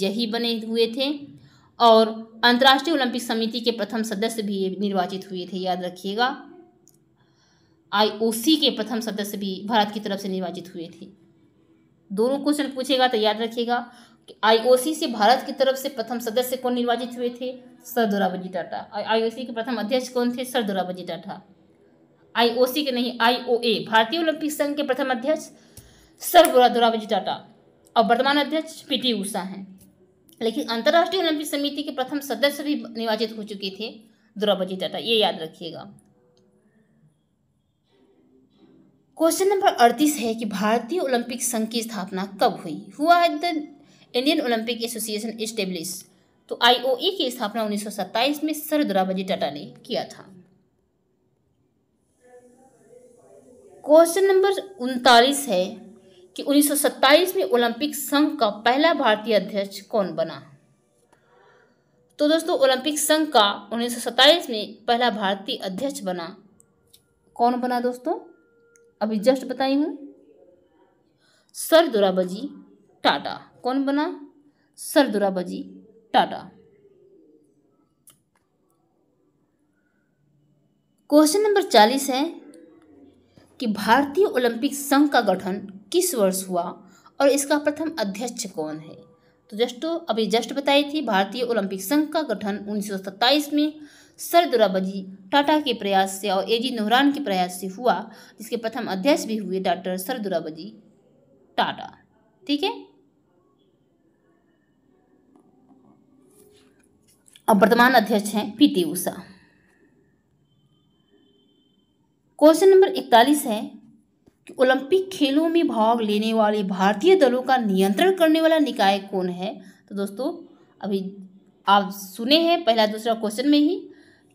यही बने हुए थे और अंतर्राष्ट्रीय ओलंपिक समिति के प्रथम सदस्य भी निर्वाचित हुए थे याद रखिएगा आईओसी के प्रथम सदस्य भी भारत की तरफ से निर्वाचित हुए थे दोनों क्वेश्चन पूछेगा तो याद रखिएगा आईओसी से भारत की तरफ से प्रथम सदस्य कौन निर्वाचित हुए थे सर दुराबजी टाटा आईओसी के प्रथम अध्यक्ष कौन थे सर दुराबजी टाटा आईओसी के नहीं आईओए भारतीय ओलंपिक संघ के प्रथम अध्यक्ष सर दुराबजी टाटा और वर्तमान अध्यक्ष पीटी ऊषा हैं लेकिन अंतर्राष्ट्रीय ओलंपिक समिति के प्रथम सदस्य भी निर्वाचित हो चुके थे दुराबजी टाटा ये याद रखिएगा क्वेश्चन नंबर अड़तीस है कि भारतीय ओलंपिक संघ की स्थापना कब हुई हुआ at the Indian Olympic association establish तो आईओए की स्थापना 1927 में सर दुराबाजी टाटा ने किया था क्वेश्चन नंबर उनतालीस है कि 1927 में ओलंपिक संघ का पहला भारतीय अध्यक्ष कौन बना तो दोस्तों ओलंपिक संघ का 1927 में पहला भारतीय अध्यक्ष बना कौन बना दोस्तों अभी जस्ट बताई हूँ सर दुराबाजी टाटा कौन बना सरदुराबाजी टाटा क्वेश्चन नंबर चालीस है कि भारतीय ओलंपिक संघ का गठन किस वर्ष हुआ और इसका प्रथम अध्यक्ष कौन है तो जस्ट अभी जस्ट बताई थी भारतीय ओलंपिक संघ का गठन उन्नीस में सर दुराबाजी टाटा के प्रयास से और ए जी नोहरान के प्रयास से हुआ जिसके प्रथम अध्यक्ष भी हुए डॉक्टर सर दुराबाजी टाटा ठीक है अब वर्तमान अध्यक्ष हैं पीटी ऊषा क्वेश्चन नंबर इकतालीस है कि ओलंपिक खेलों में भाग लेने वाले भारतीय दलों का नियंत्रण करने वाला निकाय कौन है तो दोस्तों अभी आप सुने हैं पहला दूसरा क्वेश्चन में ही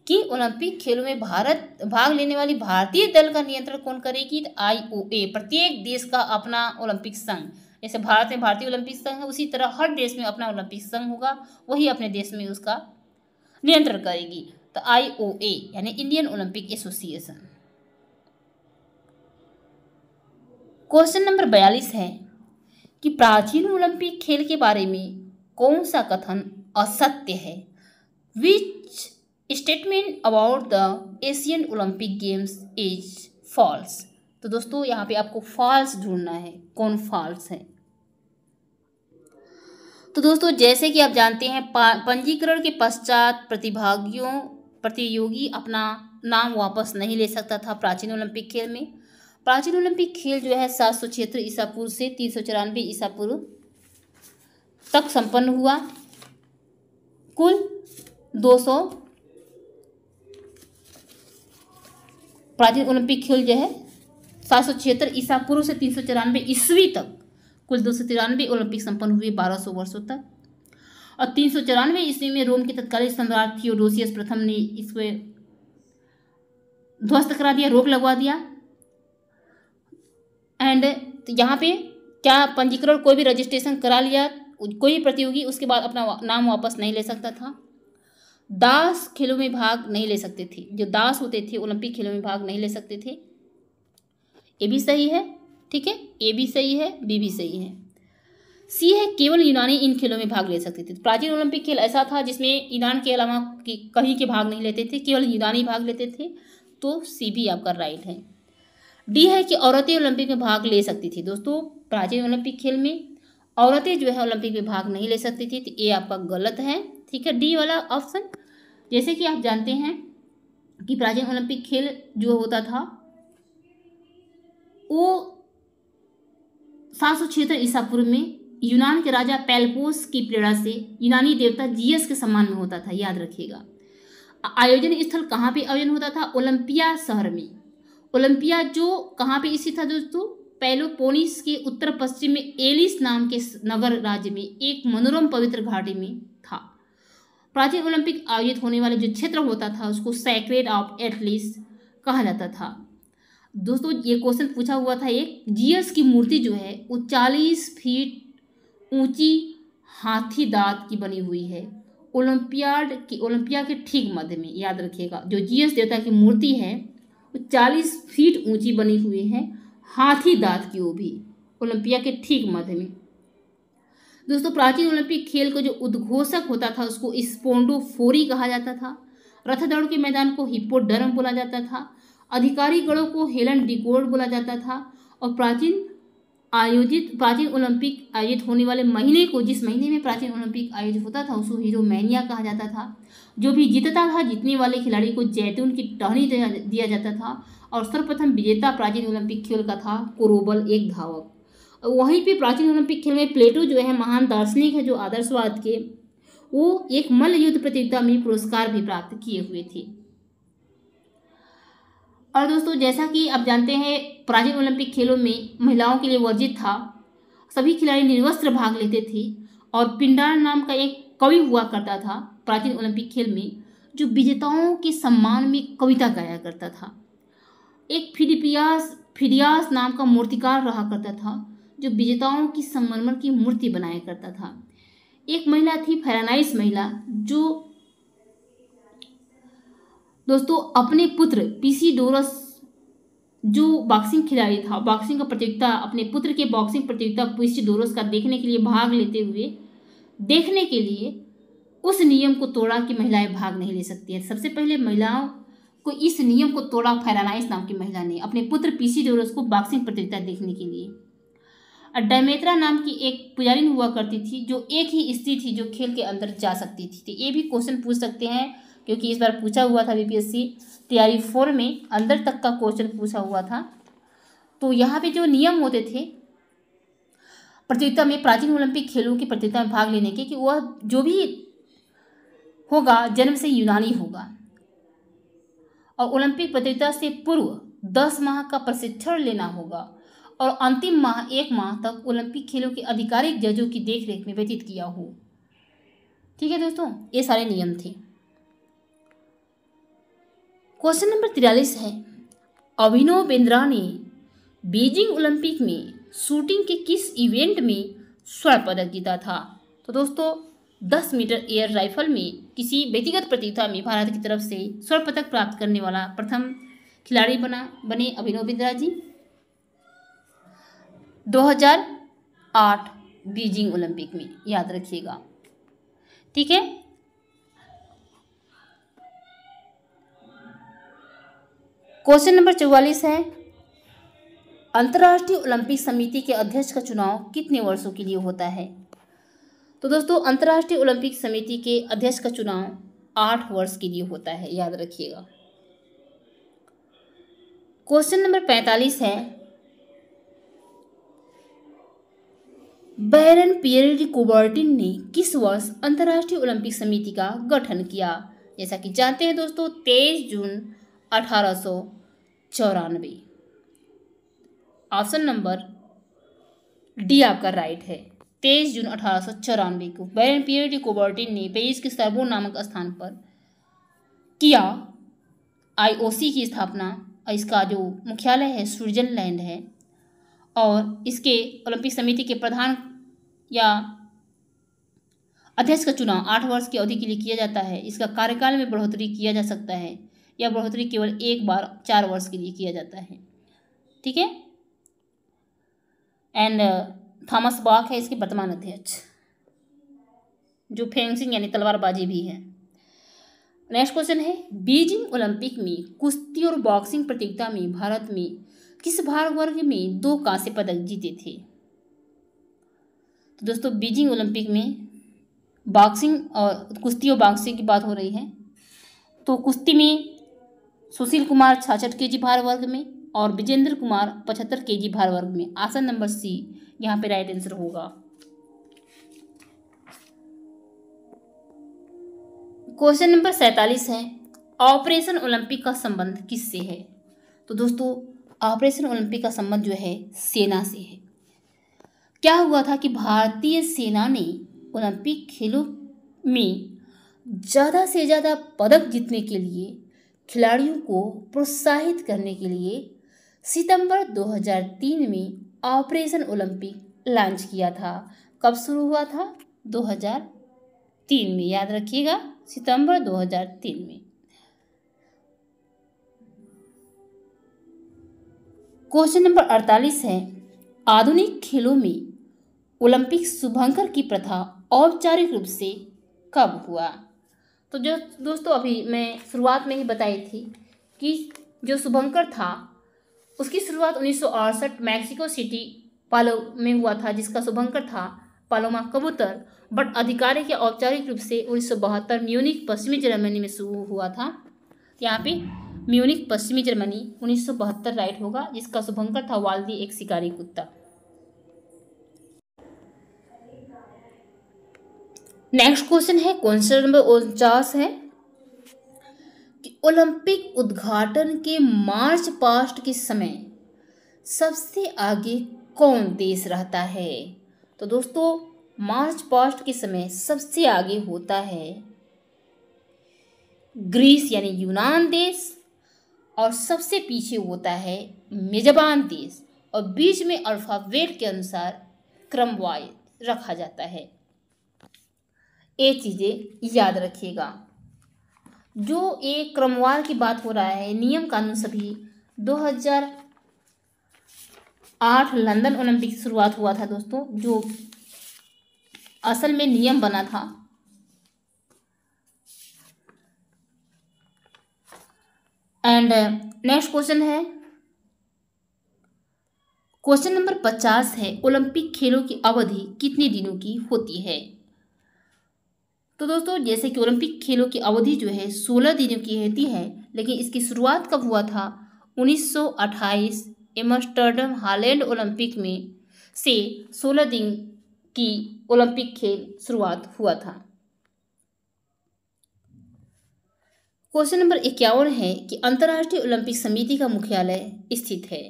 कि ओलंपिक खेलों में भारत भाग लेने वाली भारतीय दल का नियंत्रण कौन करेगी तो ए प्रत्येक देश का अपना ओलंपिक संघ जैसे भारत में भारतीय ओलंपिक संघ है उसी तरह हर देश में अपना ओलंपिक संघ होगा वही अपने देश में उसका नियंत्रण करेगी तो आई ओ ए यानी Indian Olympic association question number बयालीस है कि प्राचीन ओलंपिक खेल के बारे में कौन सा कथन असत्य है which statement about the Asian Olympic games is false तो दोस्तों यहाँ पे आपको फॉल्स ढूंढना है कौन फॉल्स है तो दोस्तों जैसे कि आप जानते हैं पंजीकरण के पश्चात प्रतिभागियों प्रतियोगी अपना नाम वापस नहीं ले सकता था प्राचीन ओलंपिक खेल में प्राचीन ओलंपिक खेल जो है सात सौ छिहत्तर ईसा पूर्व से तीन सौ चौरानवे ईसा पूर्व तक संपन्न हुआ कुल दो सौ प्राचीन ओलंपिक खेल जो है सात सौ छिहत्तर ईसा पूर्व से तीन सौ चौरानवे ईस्वी तक कुल दो सौ तिरानवे ओलंपिक संपन्न हुए बारह सौ वर्षों तक और तीन सौ चौरानवे ईस्वी में रोम के तत्कालीन सम्राट थियोडोसियस प्रथम ने इसको ध्वस्त करा दिया रोक लगवा दिया एंड तो यहाँ पे क्या पंजीकरण कोई भी रजिस्ट्रेशन करा लिया कोई भी प्रतियोगी उसके बाद अपना नाम वापस नहीं ले सकता था दास खेलों में भाग नहीं ले सकते थे जो दास होते थे ओलंपिक खेलों में भाग नहीं ले सकते थे ये भी सही है ठीक है ए भी सही है बी भी सही है सी है केवल यूनानी इन खेलों में भाग ले सकती थी प्राचीन ओलंपिक खेल ऐसा था जिसमें ईरान के अलावा कहीं के भाग नहीं लेते थे केवल यूनानी भाग लेते थे तो सी भी आपका राइट है डी है कि औरतें ओलंपिक में भाग ले सकती थी दोस्तों प्राचीन ओलंपिक खेल में औरतें जो है ओलंपिक में भाग नहीं ले सकती थी तो ये आपका गलत है ठीक है डी वाला ऑप्शन जैसे कि आप जानते हैं कि प्राचीन ओलंपिक खेल जो होता था वो सात सौ छिहत्तर ईसा पूर्व में यूनान के राजा पेलपोस की प्रेरणा से यूनानी देवता जीएस के सम्मान में होता था याद रखिएगा आयोजन स्थल कहाँ पे आयोजन होता था ओलंपिया शहर में ओलंपिया जो कहाँ पे स्थित था दोस्तों पेलोपोनिस के उत्तर पश्चिम में एलिस नाम के नगर राज्य में एक मनोरम पवित्र घाटी में था प्राचीन ओलंपिक आयोजित होने वाले जो क्षेत्र होता था उसको सैक्रेड ऑफ एटलिस कहा जाता था दोस्तों ये क्वेश्चन पूछा हुआ था एक जीएस की मूर्ति जो है वो चालीस फीट ऊंची हाथी दांत की बनी हुई है ओलंपियाड की ओलंपिया के ठीक मध्य में याद रखिएगा जो जीएस देवता की मूर्ति है वो चालीस फीट ऊंची बनी हुई है हाथी दांत की वो भी ओलंपिया के ठीक मध्य में दोस्तों प्राचीन ओलंपिक खेल का जो उद्घोषक होता था उसको स्पोंडोफोरी कहा जाता था रथ दौड़ के मैदान को हिप्पोडर्म बोला जाता था अधिकारी गणों को हेलन डिकोर्ड बोला जाता था और प्राचीन आयोजित प्राचीन ओलंपिक आयोजित होने वाले महीने को जिस महीने में प्राचीन ओलंपिक आयोजित होता था उसको हीरो मैनिया कहा जाता था जो भी जीतता था जीतने वाले खिलाड़ी को जैतून की टहनी दिया जाता था और सर्वप्रथम विजेता प्राचीन ओलंपिक खेल का था कोरोबल एक धावक वहीं पे प्राचीन ओलंपिक खेल में प्लेटो जो है महान दार्शनिक है जो आदर्शवाद के वो एक मल्ल युद्ध प्रतियोगिता में पुरस्कार भी प्राप्त किए हुए थे और दोस्तों जैसा कि आप जानते हैं प्राचीन ओलंपिक खेलों में महिलाओं के लिए वर्जित था सभी खिलाड़ी निर्वस्त्र भाग लेते थे और पिंडार नाम का एक कवि हुआ करता था प्राचीन ओलंपिक खेल में जो विजेताओं के सम्मान में कविता गाया करता था एक फिडिपियास फिडियास नाम का मूर्तिकार रहा करता था जो विजेताओं की संगमरमर की मूर्ति बनाया करता था एक महिला थी फैरानाइस महिला जो दोस्तों अपने पुत्र पीसी डोरस जो बॉक्सिंग खिलाड़ी था बॉक्सिंग का प्रतियोगिता अपने पुत्र के बॉक्सिंग प्रतियोगिता पीसी डोरस का देखने के लिए भाग लेते हुए देखने के लिए उस नियम को तोड़ा कि महिलाएं भाग नहीं ले सकती हैं सबसे पहले महिलाओं को इस नियम को तोड़ा इस नाम की महिला ने अपने पुत्र पीसी डोरस को बॉक्सिंग प्रतियोगिता देखने के लिए और डैमेत्रा नाम की एक पुजारिन हुआ करती थी जो एक ही स्त्री थी जो खेल के अंदर जा सकती थी तो ये भी क्वेश्चन पूछ सकते हैं क्योंकि इस बार पूछा हुआ था बीपीएससी तैयारी फोर में अंदर तक का क्वेश्चन पूछा हुआ था तो यहाँ पे जो नियम होते थे प्रतियोगिता में प्राचीन ओलंपिक खेलों की प्रतियोगिता में भाग लेने के कि वह जो भी होगा जन्म से यूनानी होगा और ओलंपिक प्रतियोगिता से पूर्व दस माह का प्रशिक्षण लेना होगा और अंतिम माह एक माह तक ओलंपिक खेलों के आधिकारिक जजों की देखरेख में व्यतीत किया हो ठीक है दोस्तों ये सारे नियम थे क्वेश्चन नंबर तिरालीस है अभिनव बिंद्रा ने बीजिंग ओलंपिक में शूटिंग के किस इवेंट में स्वर्ण पदक जीता था तो दोस्तों दस मीटर एयर राइफल में किसी व्यक्तिगत प्रतियोगिता में भारत की तरफ से स्वर्ण पदक प्राप्त करने वाला प्रथम खिलाड़ी बना बने अभिनव बिंद्रा जी 2008 बीजिंग ओलंपिक में याद रखिएगा ठीक है क्वेश्चन नंबर चौवालीस है अंतर्राष्ट्रीय ओलंपिक समिति के अध्यक्ष का चुनाव कितने वर्षों के लिए होता है तो दोस्तों अंतर्राष्ट्रीय ओलंपिक समिति के अध्यक्ष का चुनाव आठ वर्ष के लिए होता है याद रखिएगा क्वेश्चन नंबर पैंतालीस है बैरन पियर कुबर्टिन ने किस वर्ष अंतर्राष्ट्रीय ओलंपिक समिति का गठन किया जैसा कि जानते हैं दोस्तों तेईस जून अठारह सौ चौरानवे ऑप्शन नंबर डी आपका राइट है तेईस जून अठारह सौ चौरानवे को बैरन पीएटी कोबर्टिन ने पेरिस के सर्वो नामक स्थान पर किया आईओसी की स्थापना और इसका जो मुख्यालय है स्विट्जरलैंड है और इसके ओलंपिक समिति के प्रधान या अध्यक्ष का चुनाव आठ वर्ष की अवधि के लिए किया जाता है इसका कार्यकाल में बढ़ोतरी किया जा सकता है यह बढ़ोतरी केवल एक बार चार वर्ष के लिए किया जाता है ठीक है एंड थॉमस बॉक है इसके वर्तमान अध्यक्ष जो फेंसिंग यानी तलवारबाजी भी है नेक्स्ट क्वेश्चन है बीजिंग ओलंपिक में कुश्ती और बॉक्सिंग प्रतियोगिता में भारत में किस भार वर्ग में दो कांस्य पदक जीते थे तो दोस्तों बीजिंग ओलंपिक में बॉक्सिंग और कुश्ती और बॉक्सिंग की बात हो रही है तो कुश्ती में सुशील कुमार छाछठ के जी भार वर्ग में और विजेंद्र कुमार पचहत्तर के जी भार वर्ग में आसन नंबर सी यहाँ पे राइट आंसर होगा क्वेश्चन नंबर सैतालीस है ऑपरेशन ओलंपिक का संबंध किससे है तो दोस्तों ऑपरेशन ओलंपिक का संबंध जो है सेना से है क्या हुआ था कि भारतीय सेना ने ओलंपिक खेलों में ज़्यादा से ज़्यादा पदक जीतने के लिए खिलाड़ियों को प्रोत्साहित करने के लिए सितंबर 2003 में ऑपरेशन ओलंपिक लॉन्च किया था कब शुरू हुआ था 2003 में याद रखिएगा सितंबर 2003 में क्वेश्चन नंबर 48 है आधुनिक खेलों में ओलंपिक शुभंकर की प्रथा औपचारिक रूप से कब हुआ तो जो दोस्तों अभी मैं शुरुआत में ही बताई थी कि जो शुभंकर था उसकी शुरुआत उन्नीस मैक्सिको सिटी पालो में हुआ था जिसका शुभंकर था पालोमा कबूतर बट अधिकारिक या औपचारिक रूप से उन्नीस म्यूनिक पश्चिमी जर्मनी में शुरू हुआ था यहाँ पे म्यूनिक पश्चिमी जर्मनी उन्नीस राइट होगा जिसका शुभंकर था वाल्दी एक शिकारी कुत्ता नेक्स्ट क्वेश्चन है क्वेश्चन नंबर उनचास है कि ओलंपिक उद्घाटन के मार्च पास्ट के समय सबसे आगे कौन देश रहता है तो दोस्तों मार्च पास्ट के समय सबसे आगे होता है ग्रीस यानी यूनान देश और सबसे पीछे होता है मेजबान देश और बीच में अल्फ़ाबेट के अनुसार क्रमवाय रखा जाता है ये चीज़ें याद रखिएगा जो ये क्रमवार की बात हो रहा है नियम कानून सभी 2008 लंदन ओलंपिक की शुरुआत हुआ था दोस्तों जो असल में नियम बना था एंड नेक्स्ट क्वेश्चन है क्वेश्चन नंबर पचास है ओलंपिक खेलों की अवधि कितने दिनों की होती है तो दोस्तों जैसे कि ओलंपिक खेलों की अवधि जो है सोलह दिनों की रहती है लेकिन इसकी शुरुआत कब हुआ था 1928 एम्स्टर्डम हालैंड ओलंपिक में से सोलह दिन की ओलंपिक खेल शुरुआत हुआ था क्वेश्चन नंबर इक्यावन है कि अंतर्राष्ट्रीय ओलंपिक समिति का मुख्यालय स्थित है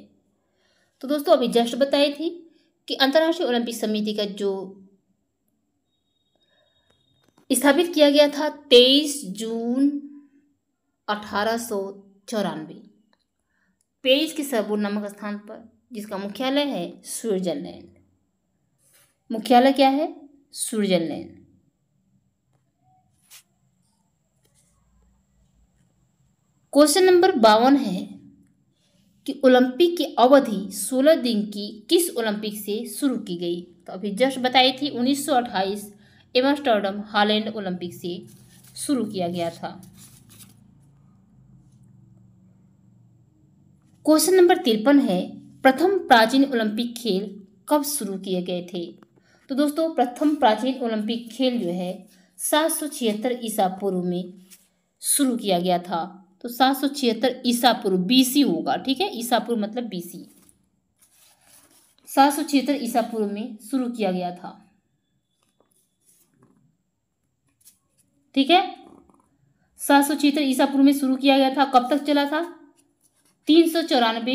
तो दोस्तों अभी जस्ट बताई थी कि अंतर्राष्ट्रीय ओलंपिक समिति का जो स्थापित किया गया था 23 जून अठारह चौरानवे पेरिस के सर्वोर नामक स्थान पर जिसका मुख्यालय है स्विट्जरलैंड मुख्यालय क्या है स्विट्जरलैंड क्वेश्चन नंबर बावन है कि ओलंपिक की अवधि 16 दिन की किस ओलंपिक से शुरू की गई तो अभी जस्ट बताई थी 1928 एमस्टर्डम हॉलैंड ओलंपिक से शुरू किया गया था क्वेश्चन नंबर तिरपन है प्रथम प्राचीन ओलंपिक खेल कब शुरू किए गए थे तो दोस्तों प्रथम प्राचीन ओलंपिक खेल जो है सात सौ छिहत्तर ईसा पूर्व में शुरू किया गया था तो सात सौ छिहत्तर ईसा पूर्व बीसी होगा ठीक है ईसा पूर्व मतलब बीसी सात सौ छिहत्तर ईसा पूर्व में शुरू किया गया था ठीक है सात सौ छिहत्तर ईसा पूर्व में शुरू किया गया था कब तक चला था तीन सौ चौरानबे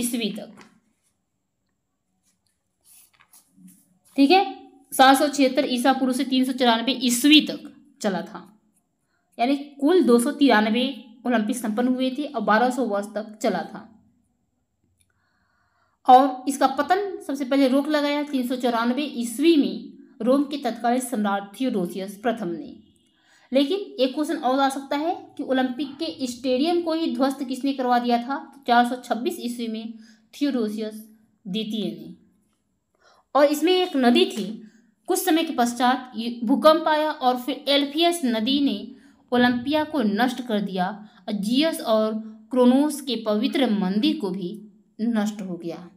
ईस्वी तक ठीक है सात सौ छिहत्तर ईसा पूर्व से तीन सौ चौरानबे ईस्वी तक चला था यानी कुल दो सौ तिरानबे ओलंपिक संपन्न हुए थे और बारह सौ वर्ष तक चला था और इसका पतन सबसे पहले रोक लगाया तीन सौ चौरानवे ईस्वी में रोम के तत्कालीन सम्राट थियोडोसियस प्रथम ने लेकिन एक क्वेश्चन और आ सकता है कि ओलंपिक के स्टेडियम को ही ध्वस्त किसने करवा दिया था तो चार सौ छब्बीस ईस्वी में थियोडोसियस द्वितीय ने और इसमें एक नदी थी कुछ समय के पश्चात भूकंप आया और फिर एल्फियस नदी ने ओलंपिया को नष्ट कर दिया और जियस और क्रोनोस के पवित्र मंदिर को भी नष्ट हो गया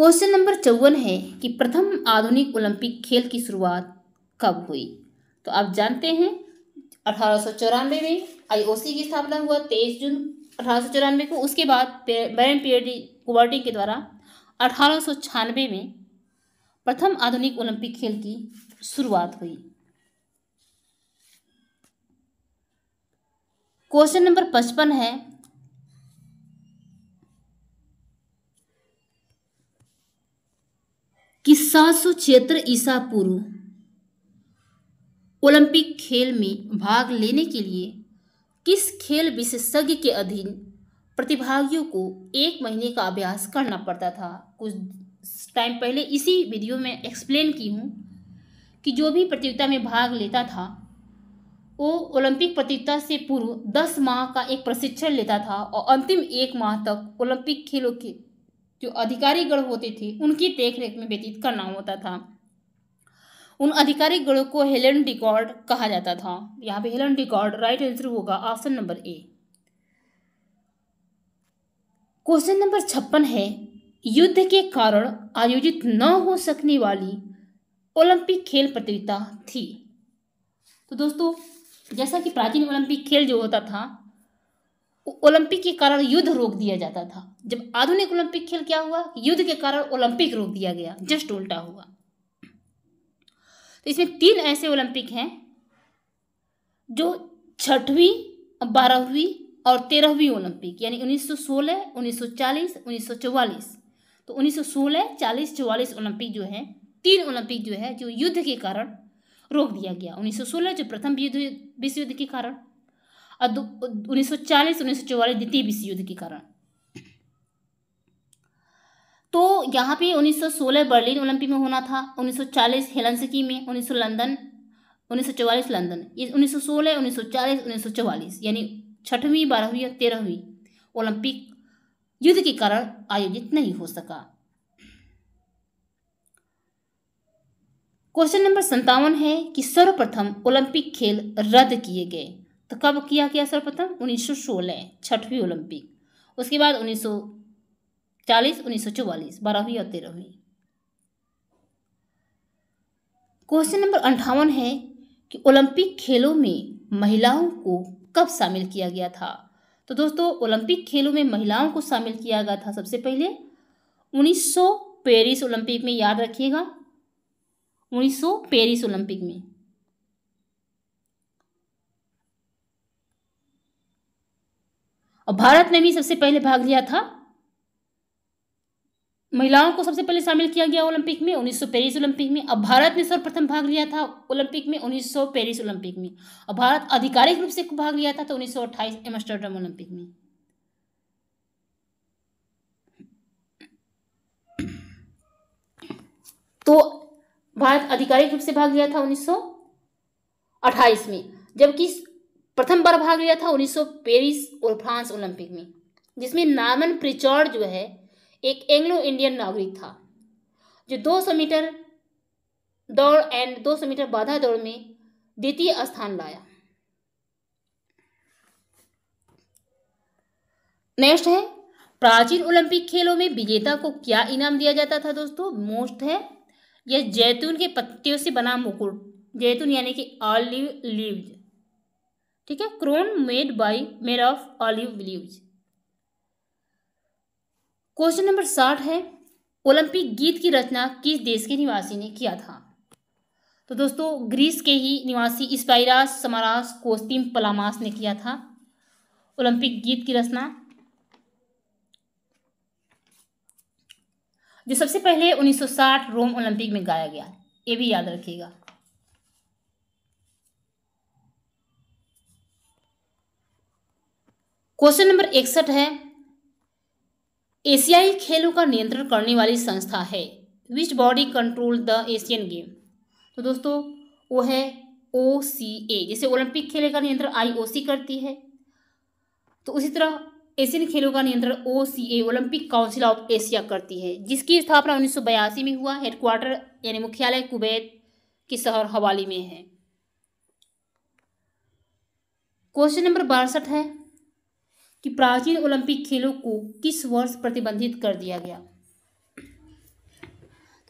क्वेश्चन नंबर चौवन है कि प्रथम आधुनिक ओलंपिक खेल की शुरुआत कब हुई तो आप जानते हैं अठारह में आईओसी की स्थापना हुआ तेईस जून अठारह को उसके बाद बैरन पीएडी कुबार्टी के द्वारा अठारह में प्रथम आधुनिक ओलंपिक खेल की शुरुआत हुई क्वेश्चन नंबर पचपन है कि सात सौ छिहत्तर ईसा पूर्व ओलंपिक खेल में भाग लेने के लिए किस खेल विशेषज्ञ के अधीन प्रतिभागियों को एक महीने का अभ्यास करना पड़ता था कुछ टाइम पहले इसी वीडियो में एक्सप्लेन की हूँ कि जो भी प्रतियोगिता में भाग लेता था वो ओलंपिक प्रतियोगिता से पूर्व दस माह का एक प्रशिक्षण लेता था और अंतिम एक माह तक ओलंपिक खेलों के जो अधिकारी गण होते थे उनकी देखरेख में व्यतीत करना होता था उन अधिकारी गणों को हेलन डिकॉर्ड कहा जाता था यहाँ पे हेलन डिकॉर्ड राइट आंसर होगा option number A question number छप्पन है युद्ध के कारण आयोजित न हो सकने वाली ओलंपिक खेल प्रतियोगिता थी तो दोस्तों जैसा कि प्राचीन ओलंपिक खेल जो होता था ओलंपिक के कारण युद्ध रोक दिया जाता था जब आधुनिक ओलंपिक खेल क्या हुआ युद्ध के कारण ओलंपिक रोक दिया गया जस्ट उल्टा हुआ तो इसमें तीन ऐसे ओलंपिक हैं जो छठवीं बारहवीं और तेरहवीं ओलंपिक यानी 1916, 1940, 1944 तो 1916, 40, 44 ओलंपिक जो है तीन ओलंपिक जो है जो युद्ध के कारण रोक दिया गया 1916 जो प्रथम युद्ध विश्व युद्ध के कारण और उन्नीस सौ चालीस उन्नीस सौ चौवालीस द्वितीय विश्व युद्ध के कारण तो यहाँ पे 1916 बर्लिन ओलंपिक में होना था 1940 हेलनसकी में 1900 लंदन 1944 लंदन ये 1916 1940 1944 यानी छठवीं बारहवीं और तेरहवीं ओलंपिक युद्ध के कारण आयोजित नहीं हो सका क्वेश्चन नंबर संतावन है कि सर्वप्रथम ओलंपिक खेल रद्द किए गए तो कब किया गया सर्वप्रथम उन्नीस सौ सोलह छठवीं ओलंपिक उसके बाद उन्नीस उन्नीस सौ चालीस सौ चौवालीस बारहवीं और तेरहवीं क्वेश्चन नंबर अंठावन है कि ओलंपिक खेलों में महिलाओं को कब शामिल किया गया था तो दोस्तों ओलंपिक खेलों में महिलाओं को शामिल किया गया था सबसे पहले 1900 पेरिस ओलंपिक में याद रखिएगा 1900 पेरिस ओलंपिक में और भारत ने भी सबसे पहले भाग लिया था महिलाओं को सबसे पहले शामिल किया गया ओलंपिक में 1900 पेरिस ओलंपिक में अब भारत ने सर्वप्रथम भाग लिया था ओलंपिक में 1900 पेरिस ओलंपिक में और भारत आधिकारिक रूप से भाग लिया था तो उन्नीस सौ एम्स्टर्डम ओलंपिक में तो भारत आधिकारिक रूप से भाग लिया था 1928 में जबकि प्रथम बार भाग लिया था 1900 पेरिस और फ्रांस ओलंपिक में जिसमें नामन प्रिचॉर्ड जो है एक एंग्लो इंडियन नागरिक था जो 200 मीटर दौड़ एंड 200 मीटर बाधा दौड़ में द्वितीय स्थान लाया नेक्स्ट है प्राचीन ओलंपिक खेलों में विजेता को क्या इनाम दिया जाता था दोस्तों मोस्ट है यह जैतून के पत्तियों से बना मुकुट जैतून यानी कि ऑलिव लीव्स ठीक है crown made by made of olive leaves question number साठ है ओलंपिक गीत की रचना किस देश के निवासी ने किया था तो दोस्तों ग्रीस के ही निवासी स्पाइरास समारास कोस्तिम पलामास ने किया था ओलंपिक गीत की रचना जो सबसे पहले 1960 रोम ओलंपिक में गाया गया ये भी याद रखिएगा क्वेश्चन नंबर इकसठ है एशियाई खेलों का नियंत्रण करने वाली संस्था है which body control the Asian game तो दोस्तों वो है ओ सी ए जैसे ओलंपिक खेल का नियंत्रण आई ओ सी करती है तो उसी तरह एशियन खेलों का नियंत्रण O C A Olympic council of Asia करती है जिसकी स्थापना उन्नीस में हुआ हेडक्वार्टर यानी मुख्यालय कुवैत के शहर हवाली में है क्वेश्चन नंबर बासठ है कि प्राचीन ओलंपिक खेलों को किस वर्ष प्रतिबंधित कर दिया गया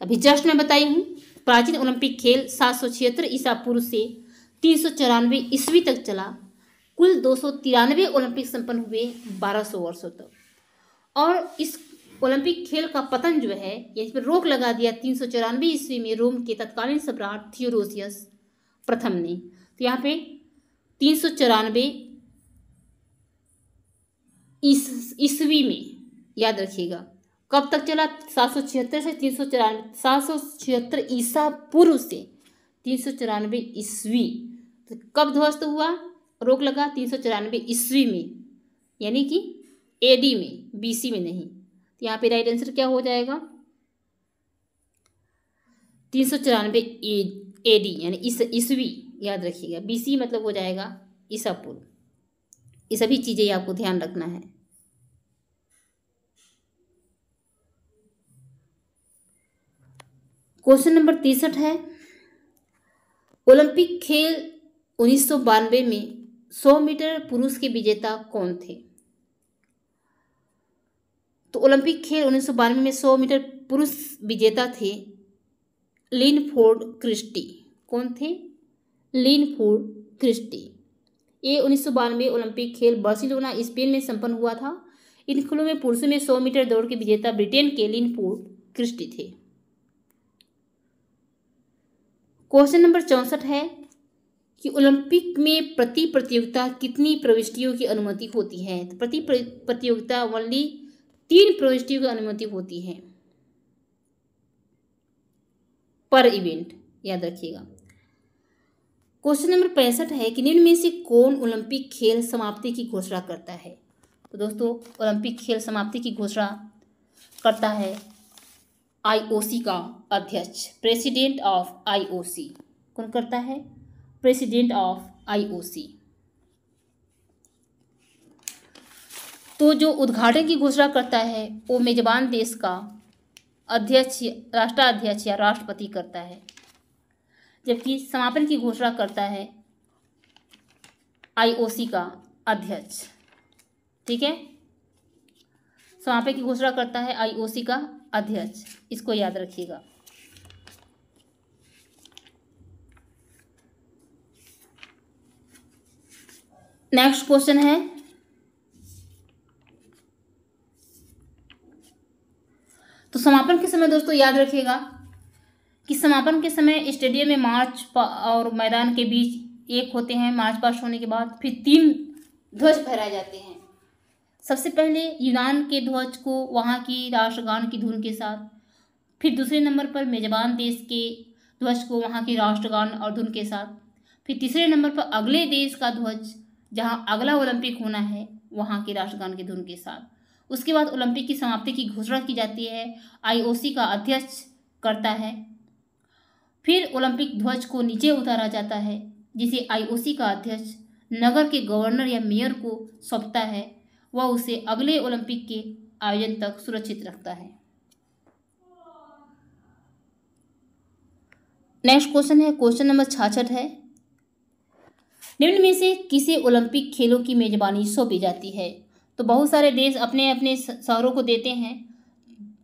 अभी जस्ट मैं बताई हूँ प्राचीन ओलंपिक खेल सात सौ छिहत्तर ईसा पूर्व से तीन सौ चौरानवे ईस्वी तक चला कुल दो सौ तिरानवे ओलंपिक संपन्न हुए बारह सौ वर्षों तक और इस ओलंपिक खेल का पतन जो है इस पर रोक लगा दिया तीन सौ चौरानवे ईस्वी में रोम के तत्कालीन सम्राट थियोरोसियस प्रथम ने तो यहाँ पे तीन सौ चौरानवे इस ईस्वी में याद रखिएगा कब तक चला सात सौ छिहत्तर से तीन सौ चौरानवे सात सौ छिहत्तर ईसा पूर्व से तीन सौ चौरानवे ईस्वी तो कब ध्वस्त हुआ रोक लगा तीन सौ चौरानवे ईस्वी में यानी कि एडी में बीसी में नहीं तो यहाँ पे राइट आंसर क्या हो जाएगा तीन सौ चौरानवे ए डी यानी ईस्वी याद रखिएगा बीसी मतलब हो जाएगा ईसा पूर्व ये सभी चीज़ें आपको ध्यान रखना है क्वेश्चन नंबर तिरसठ है ओलंपिक खेल उन्नीस में 100 मीटर पुरुष के विजेता कौन थे तो ओलंपिक खेल उन्नीस में 100 मीटर पुरुष विजेता थे लिनफोर्ड क्रिस्टी कौन थे लिनफोर्ड क्रिस्टी ए उन्नीस ओलंपिक खेल बार्सिलोना स्पेन में संपन्न हुआ था इन खेलों में पुरुषों में 100 मीटर दौड़ के विजेता ब्रिटेन के लिन क्रिस्टी थे क्वेश्चन नंबर चौंसठ है कि ओलंपिक में प्रति प्रतियोगिता कितनी प्रविष्टियों की अनुमति होती है तो प्रति प्रतियोगिता ओनली तीन प्रविष्टियों की अनुमति होती है पर इवेंट याद रखिएगा क्वेश्चन नंबर पैंसठ है कि निम्न में से कौन ओलंपिक खेल समाप्ति की घोषणा करता है तो दोस्तों ओलंपिक खेल समाप्ति की घोषणा करता है आईओसी का अध्यक्ष प्रेसिडेंट ऑफ आईओसी कौन करता है प्रेसिडेंट ऑफ आईओसी तो जो उद्घाटन की घोषणा करता है वो मेजबान देश का अध्यक्ष राष्ट्राध्यक्ष या राष्ट्रपति करता है जबकि समापन की घोषणा करता है आईओसी का अध्यक्ष ठीक है समापन की घोषणा करता है आईओसी का अध्यक्ष इसको याद रखिएगा नेक्स्ट क्वेश्चन है तो समापन के समय दोस्तों याद रखिएगा कि समापन के समय स्टेडियम में मार्च और मैदान के बीच एक होते हैं मार्च पास होने के बाद फिर तीन ध्वज फहराए जाते हैं सबसे पहले यूनान के ध्वज को वहाँ की राष्ट्रगान की धुन के साथ फिर दूसरे नंबर पर मेजबान देश के ध्वज को वहाँ की राष्ट्रगान और धुन के साथ फिर तीसरे नंबर पर अगले देश का ध्वज जहाँ अगला ओलंपिक होना है वहाँ के राष्ट्रगान की धुन के साथ उसके बाद ओलंपिक की समाप्ति की घोषणा की जाती है आईओसी का अध्यक्ष करता है फिर ओलंपिक ध्वज को नीचे उतारा जाता है जिसे आईओसी का अध्यक्ष नगर के गवर्नर या मेयर को सौंपता है वह उसे अगले ओलंपिक के आयोजन तक सुरक्षित रखता है नेक्स्ट क्वेश्चन है क्वेश्चन नंबर छाछठ है निम्न में से किसे ओलंपिक खेलों की मेजबानी सौंपी जाती है तो बहुत सारे देश अपने अपने शहरों को देते हैं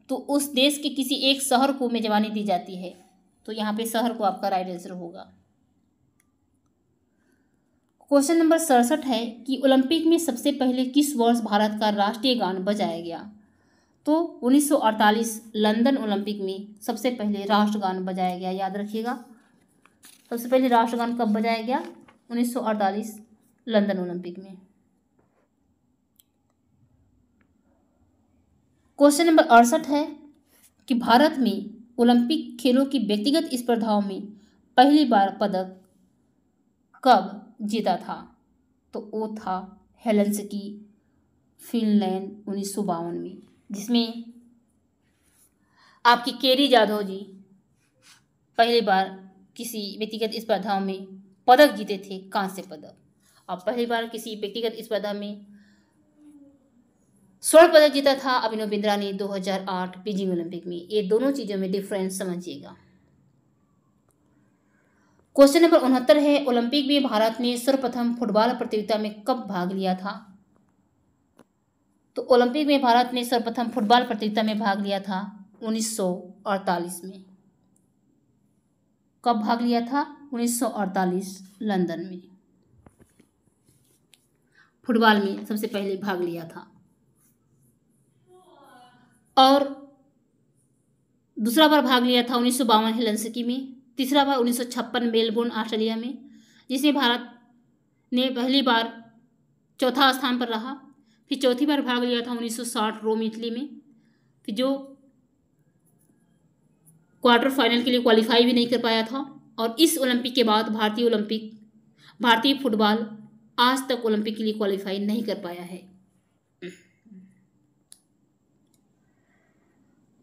तो उस देश के किसी एक शहर को मेजबानी दी जाती है तो यहाँ पे शहर को आपका राइट आंसर होगा क्वेश्चन नंबर सड़सठ है कि ओलंपिक में सबसे पहले किस वर्ष भारत का राष्ट्रीय गान बजाया गया तो 1948 लंदन ओलंपिक में सबसे पहले राष्ट्रगान बजाया गया याद रखिएगा सबसे पहले राष्ट्रगान कब बजाया गया 1948 लंदन ओलंपिक में क्वेश्चन नंबर अड़सठ है कि भारत में ओलंपिक खेलों की व्यक्तिगत स्पर्धाओं में पहली बार पदक कब जीता था तो वो था हेलेंसकी फिनलैंड उन्नीस में जिसमें आपकी केरी जाधव जी पहली बार किसी व्यक्तिगत स्पर्धाओं में पदक जीते थे कांस्य पदक और पहली बार किसी व्यक्तिगत स्पर्धा में स्वर्ण पदक जीता था अभिनव बिंद्रा ने 2008 बीजिंग ओलंपिक में ये दोनों चीज़ों में डिफरेंस समझिएगा क्वेश्चन नंबर उनहत्तर है ओलंपिक में भारत ने सर्वप्रथम फुटबॉल प्रतियोगिता में कब भाग लिया था तो ओलंपिक में भारत ने सर्वप्रथम फुटबॉल प्रतियोगिता में भाग लिया था 1948 में कब भाग लिया था 1948 लंदन में फुटबॉल में सबसे पहले भाग लिया था और दूसरा बार भाग लिया था उन्नीस सौ बावन हेलसिकी में तीसरा बार उन्नीस सौ छप्पन मेलबोर्न ऑस्ट्रेलिया में जिसमें भारत ने पहली बार चौथा स्थान पर रहा फिर चौथी बार भाग लिया था 1960 रोम इटली में फिर जो क्वार्टर फाइनल के लिए क्वालिफाई भी नहीं कर पाया था और इस ओलंपिक के बाद भारतीय ओलंपिक भारतीय फुटबॉल आज तक ओलंपिक के लिए क्वालिफाई नहीं कर पाया है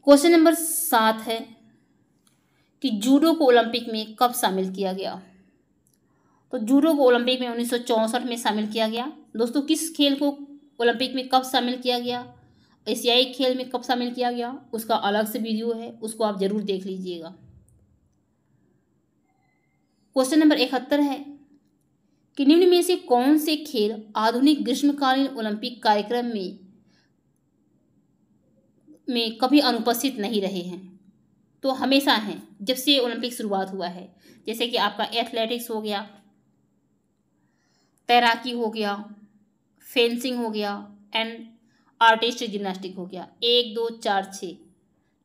क्वेश्चन नंबर सात है कि जूडो को ओलंपिक में कब शामिल किया गया तो जूडो को ओलंपिक में उन्नीस में शामिल किया गया दोस्तों किस खेल को ओलंपिक में कब शामिल किया गया एशियाई खेल में कब शामिल किया गया उसका अलग से वीडियो है उसको आप ज़रूर देख लीजिएगा क्वेश्चन नंबर इकहत्तर है कि निम्न में से कौन से खेल आधुनिक ग्रीष्मकालीन ओलंपिक कार्यक्रम में में कभी अनुपस्थित नहीं रहे हैं तो हमेशा हैं जब से ओलंपिक शुरुआत हुआ है जैसे कि आपका एथलेटिक्स हो गया तैराकी हो गया फेंसिंग हो गया एंड आर्टिस्ट जिम्नास्टिक हो गया एक दो चार छ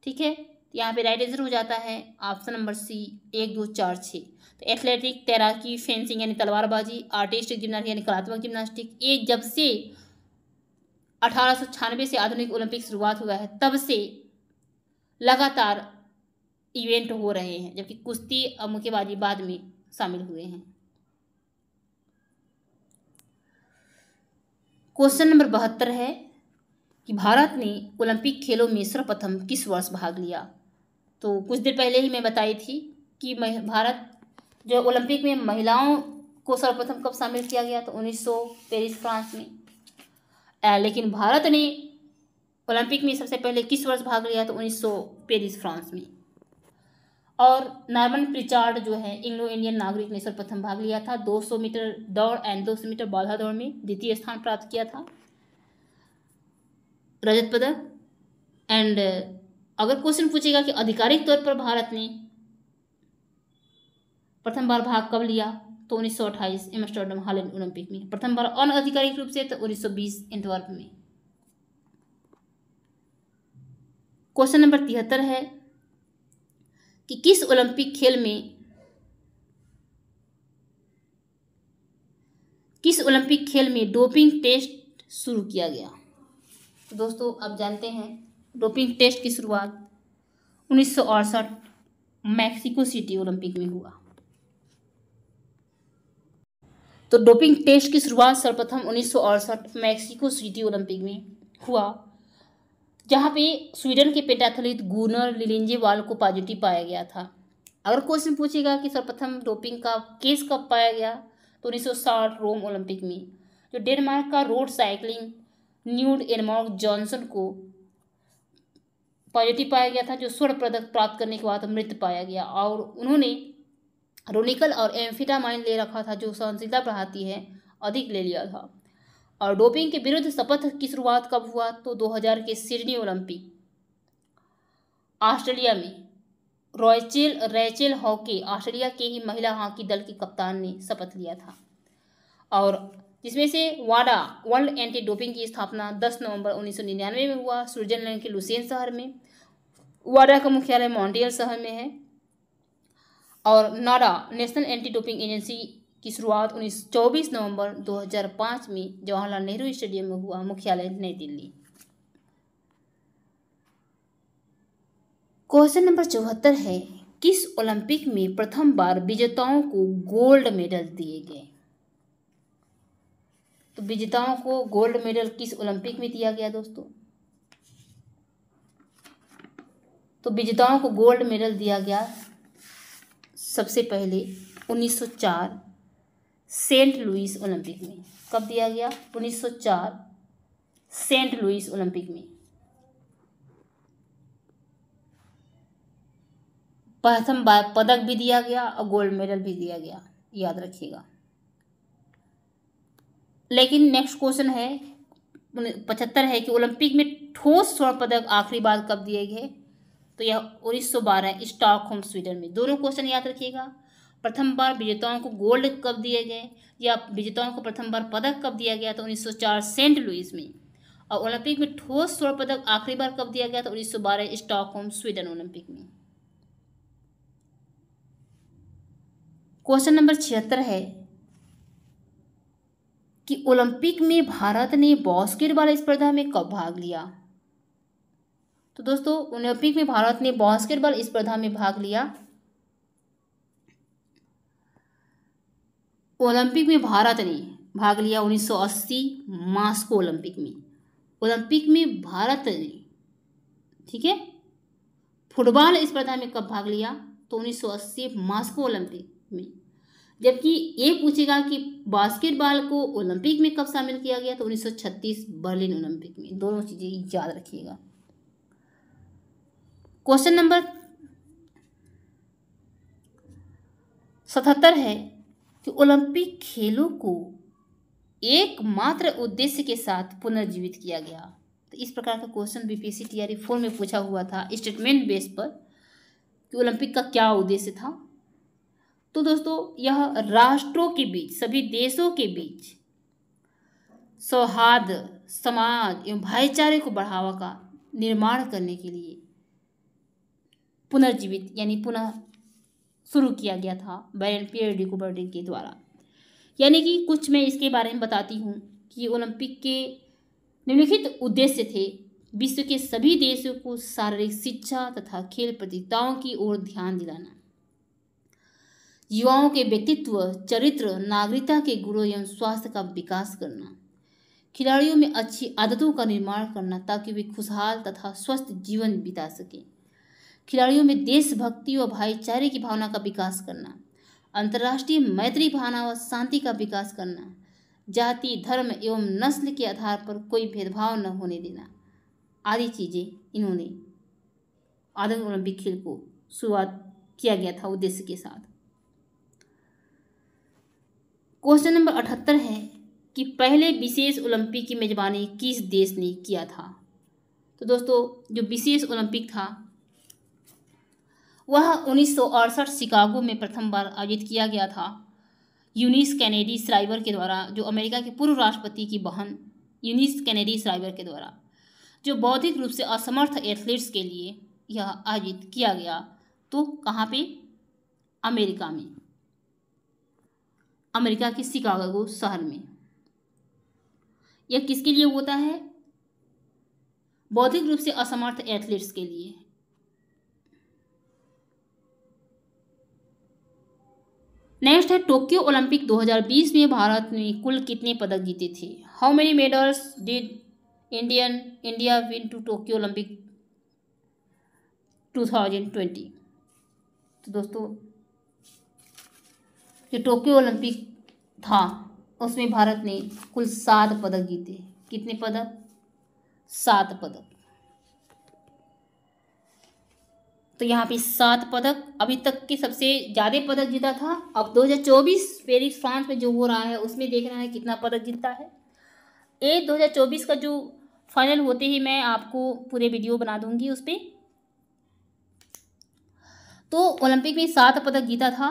ठीक है यहाँ पे राइट आंसर हो जाता है ऑप्शन नंबर सी एक दो चार छः तो एथलेटिक तैराकी फेंसिंग यानी तलवारबाजी आर्टिस्ट जिम्नास्टिक यानी कलात्मक जिम्नास्टिक ये जब से अठारह से आधुनिक ओलंपिक शुरुआत हुआ है तब से लगातार इवेंट हो रहे हैं जबकि कुश्ती और मुक्केबाजी बाद में शामिल हुए हैं क्वेश्चन नंबर बहत्तर है कि भारत ने ओलंपिक खेलों में सर्वप्रथम किस वर्ष भाग लिया तो कुछ देर पहले ही मैं बताई थी कि भारत जो ओलंपिक में महिलाओं को सर्वप्रथम कब शामिल किया गया तो 1900 पेरिस फ्रांस में लेकिन भारत ने ओलंपिक में सबसे पहले किस वर्ष भाग लिया तो सौ पेरिस फ्रांस में और नॉर्मन प्रिचार्ड जो है इंग्लो इंडियन नागरिक ने सर्वप्रथम भाग लिया था 200 मीटर दौड़ एंड सौ मीटर बाधा दौड़ में द्वितीय स्थान प्राप्त किया था रजत पदक एंड अगर क्वेश्चन पूछेगा कि आधिकारिक तौर पर भारत ने प्रथम बार भाग कब लिया तो उन्नीस सौ अट्ठाईस हॉलैंड ओलंपिक में प्रथम बार अनआधिकारिक रूप से तो उन्नीस सौ बीस में क्वेश्चन नंबर तिहत्तर है कि किस ओलंपिक खेल में किस ओलंपिक खेल में डोपिंग टेस्ट शुरू किया गया तो दोस्तों आप जानते हैं डोपिंग टेस्ट की शुरुआत उन्नीस मैक्सिको सिटी ओलंपिक में हुआ तो डोपिंग टेस्ट की शुरुआत सर्वप्रथम उन्नीस मैक्सिको सिटी ओलंपिक में हुआ जहाँ पे स्वीडन के पेटाथलीट गुनर लिलिंजेवाल को पॉजिटिव पाया गया था अगर क्वेश्चन पूछेगा कि सर्वप्रथम डोपिंग का केस कब पाया गया तो उन्नीस रोम ओलंपिक में जो डेनमार्क का road cycling Knud Enemark Jensen को पॉजिटिव पाया गया था जो स्वर्ण पदक प्राप्त करने के बाद मृत पाया गया और उन्होंने रोनिकल और एम्फिटामाइन ले रखा था जो सहनशीलता बढ़ाती है अधिक ले लिया था और डोपिंग के विरुद्ध शपथ की शुरुआत कब हुआ तो 2000 के सिडनी ओलंपिक ऑस्ट्रेलिया में रॉयचेल रैचेल हॉकी ऑस्ट्रेलिया के ही महिला हॉकी दल के कप्तान ने शपथ लिया था और जिसमें से वाडा वर्ल्ड एंटी डोपिंग की स्थापना 10 नवंबर 1999 में हुआ स्विट्जरलैंड के लुसेन शहर में वाडा का मुख्यालय मॉन्ट्रियल शहर में है और NADA national anti doping agency की शुरुआत उन्नीस चौबीस नवंबर 2005 में जवाहरलाल नेहरू स्टेडियम में हुआ मुख्यालय नई दिल्ली क्वेश्चन नंबर चौहत्तर है किस ओलंपिक में प्रथम बार विजेताओं को गोल्ड मेडल दिए गए तो विजेताओं को गोल्ड मेडल किस ओलंपिक में दिया गया दोस्तों तो विजेताओं को गोल्ड मेडल दिया गया सबसे पहले 1904 सेंट लुइस ओलंपिक में कब दिया गया 1904 सेंट लुइस ओलंपिक में प्रथम बार पदक भी दिया गया और गोल्ड मेडल भी दिया गया याद रखिएगा लेकिन नेक्स्ट क्वेश्चन है पचहत्तर है कि ओलंपिक में ठोस स्वर्ण पदक आखिरी बार कब दिए गए तो यह उन्नीस सौ बारह स्टॉक होम स्वीडन में दोनों क्वेश्चन याद रखिएगा प्रथम बार विजेताओं को गोल्ड कब दिए गए या विजेताओं को प्रथम बार पदक कब दिया गया तो उन्नीस सौ चार सेंट लुइस में और ओलंपिक में ठोस स्वर्ण पदक आखिरी बार कब दिया गया तो उन्नीस सौ बारह स्टॉक होम स्वीडन ओलंपिक में क्वेश्चन नंबर छिहत्तर है कि ओलंपिक में भारत ने बॉस्केटबॉल स्पर्धा में कब भाग लिया तो दोस्तों ओलंपिक में भारत ने बास्केटबॉल स्पर्धा में भाग लिया ओलंपिक में भारत ने भाग लिया 1980 मास्को ओलंपिक में ओलंपिक में भारत ने ठीक है फुटबॉल स्पर्धा में कब भाग लिया तो 1980 मास्को ओलंपिक में जबकि ये पूछेगा कि बास्केटबॉल को ओलंपिक में कब शामिल किया गया तो 1936 बर्लिन ओलंपिक में दोनों चीज़ें याद रखिएगा क्वेश्चन नंबर सतहत्तर है कि ओलंपिक खेलों को एकमात्र उद्देश्य के साथ पुनर्जीवित किया गया तो इस प्रकार का क्वेश्चन बीपीएससी टीआरई फोर में पूछा हुआ था स्टेटमेंट बेस पर कि ओलंपिक का क्या उद्देश्य था तो दोस्तों यह राष्ट्रों के बीच सभी देशों के बीच सौहार्द समाज एवं भाईचारे को बढ़ावा का निर्माण करने के लिए पुनर्जीवित यानी पुनः शुरू किया गया था बैरन पियर डिकोबर्टिन के द्वारा यानी कि कुछ मैं इसके बारे में बताती हूँ कि ओलंपिक के निम्नलिखित उद्देश्य थे विश्व के सभी देशों को शारीरिक शिक्षा तथा खेल प्रतियोगिताओं की ओर ध्यान दिलाना युवाओं के व्यक्तित्व चरित्र नागरिकता के गुणों एवं स्वास्थ्य का विकास करना खिलाड़ियों में अच्छी आदतों का निर्माण करना ताकि वे खुशहाल तथा स्वस्थ जीवन बिता सकें खिलाड़ियों में देशभक्ति व भाईचारे की भावना का विकास करना अंतर्राष्ट्रीय मैत्री भावना व शांति का विकास करना जाति धर्म एवं नस्ल के आधार पर कोई भेदभाव न होने देना आदि चीज़ें इन्होंने आदम ओलंपिक खेल को शुरुआत किया गया था उद्देश्य के साथ क्वेश्चन नंबर अठहत्तर है कि पहले विशेष ओलंपिक की मेज़बानी किस देश ने किया था तो दोस्तों जो विशेष ओलंपिक था वह उन्नीस शिकागो में प्रथम बार आयोजित किया गया था यूनिस कैनेडी स्राइवर के द्वारा जो अमेरिका के पूर्व राष्ट्रपति की बहन यूनिस कैनेडी स्राइवर के द्वारा जो बौद्धिक रूप से असमर्थ एथलीट्स के लिए यह आयोजित किया गया तो कहाँ पे अमेरिका में अमेरिका के शिकागो शहर में यह किसके लिए होता है बौद्धिक रूप से असमर्थ एथलीट्स के लिए नेक्स्ट है टोक्यो ओलंपिक 2020 में भारत ने कुल कितने पदक जीते थे how many medals did Indian India win to Tokyo Olympic 2020 तो दोस्तों जो टोक्यो ओलंपिक था उसमें भारत ने कुल सात पदक जीते कितने पदक सात पदक तो यहाँ पे सात पदक अभी तक के सबसे ज़्यादा पदक जीता था अब 2024 पेरिस फ्रांस में जो हो रहा है उसमें देखना है कितना पदक जीतता है ए 2024 का जो फाइनल होते ही मैं आपको पूरे वीडियो बना दूंगी उस पर तो ओलंपिक में सात पदक जीता था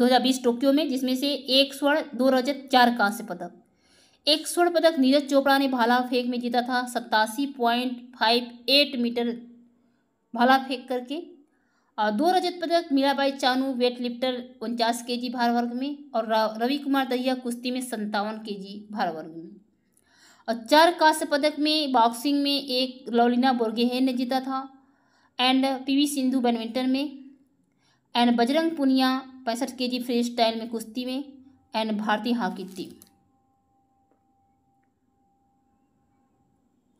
2020 टोक्यो में जिसमें से एक स्वर्ण दो रजत चार कांस्य पदक एक स्वर्ण पदक नीरज चोपड़ा ने भाला फेंक में जीता था सत्तासी पॉइंट फाइव एट मीटर भाला फेंक करके और दो रजत पदक मीराबाई चानू वेट लिफ्टर उनचास के जी भार वर्ग में और रवि कुमार दहिया कुश्ती में संतावन के जी भार वर्ग में और चार कांस्य पदक में बॉक्सिंग में एक लवलीना बोर्गेहे ने जीता था एंड पीवी सिंधु बैडमिंटन में एंड बजरंग पुनिया पैंसठ के जी फ्री स्टाइल में कुश्ती में एंड भारतीय हॉकी टीम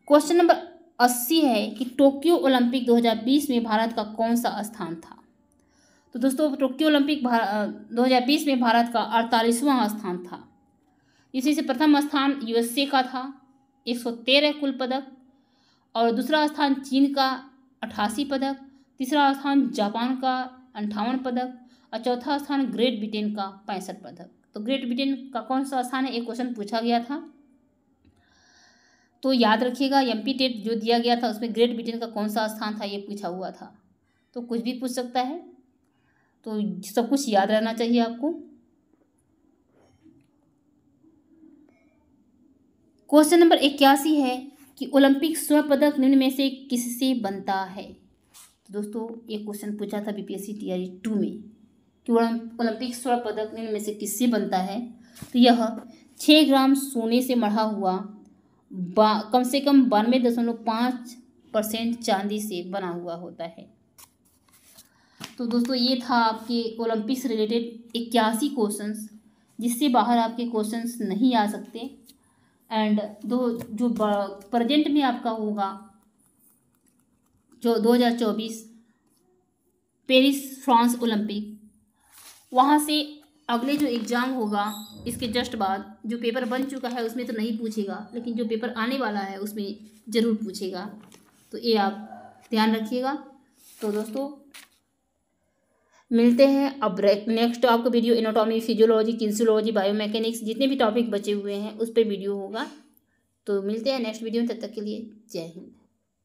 क्वेश्चन नंबर अस्सी है कि टोक्यो ओलंपिक 2020 में भारत का कौन सा स्थान था तो दोस्तों टोक्यो ओलंपिक दो हज़ार बीस में भारत का अड़तालीसवां स्थान था इसी से प्रथम स्थान यूएसए का था एक सौ तेरह कुल पदक और दूसरा स्थान चीन का अट्ठासी पदक तीसरा स्थान जापान का अंठावन पदक और चौथा स्थान ग्रेट ब्रिटेन का पैंसठ पदक तो ग्रेट ब्रिटेन का कौन सा स्थान है एक क्वेश्चन पूछा गया था तो याद रखिएगा एम पी टेट जो दिया गया था उसमें ग्रेट ब्रिटेन का कौन सा स्थान था ये पूछा हुआ था तो कुछ भी पूछ सकता है तो सब कुछ याद रहना चाहिए आपको क्वेश्चन नंबर इक्यासी है कि ओलंपिक स्वर्ण पदक निम्न में से किससे बनता है तो दोस्तों ये क्वेश्चन पूछा था बीपीएससी आई टू में कि ओलंपिक स्वर्ण पदक निम्न में से किससे बनता है तो यह छः ग्राम सोने से मढ़ा हुआ कम से कम बानवे दशमलव पाँच परसेंट चांदी से बना हुआ होता है तो दोस्तों ये था आपके ओलंपिक से रिलेटेड इक्यासी क्वेश्चंस जिससे बाहर आपके क्वेश्चंस नहीं आ सकते एंड दो जो प्रजेंट में आपका होगा जो 2024 पेरिस फ्रांस ओलंपिक वहाँ से अगले जो एग्ज़ाम होगा इसके जस्ट बाद जो पेपर बन चुका है उसमें तो नहीं पूछेगा लेकिन जो पेपर आने वाला है उसमें ज़रूर पूछेगा तो ये आप ध्यान रखिएगा तो दोस्तों मिलते हैं अब नेक्स्ट आपको video anatomy physiology bio biomechanics जितने भी टॉपिक बचे हुए हैं उस पर वीडियो होगा तो मिलते हैं नेक्स्ट वीडियो में तब तक के लिए जय हिंद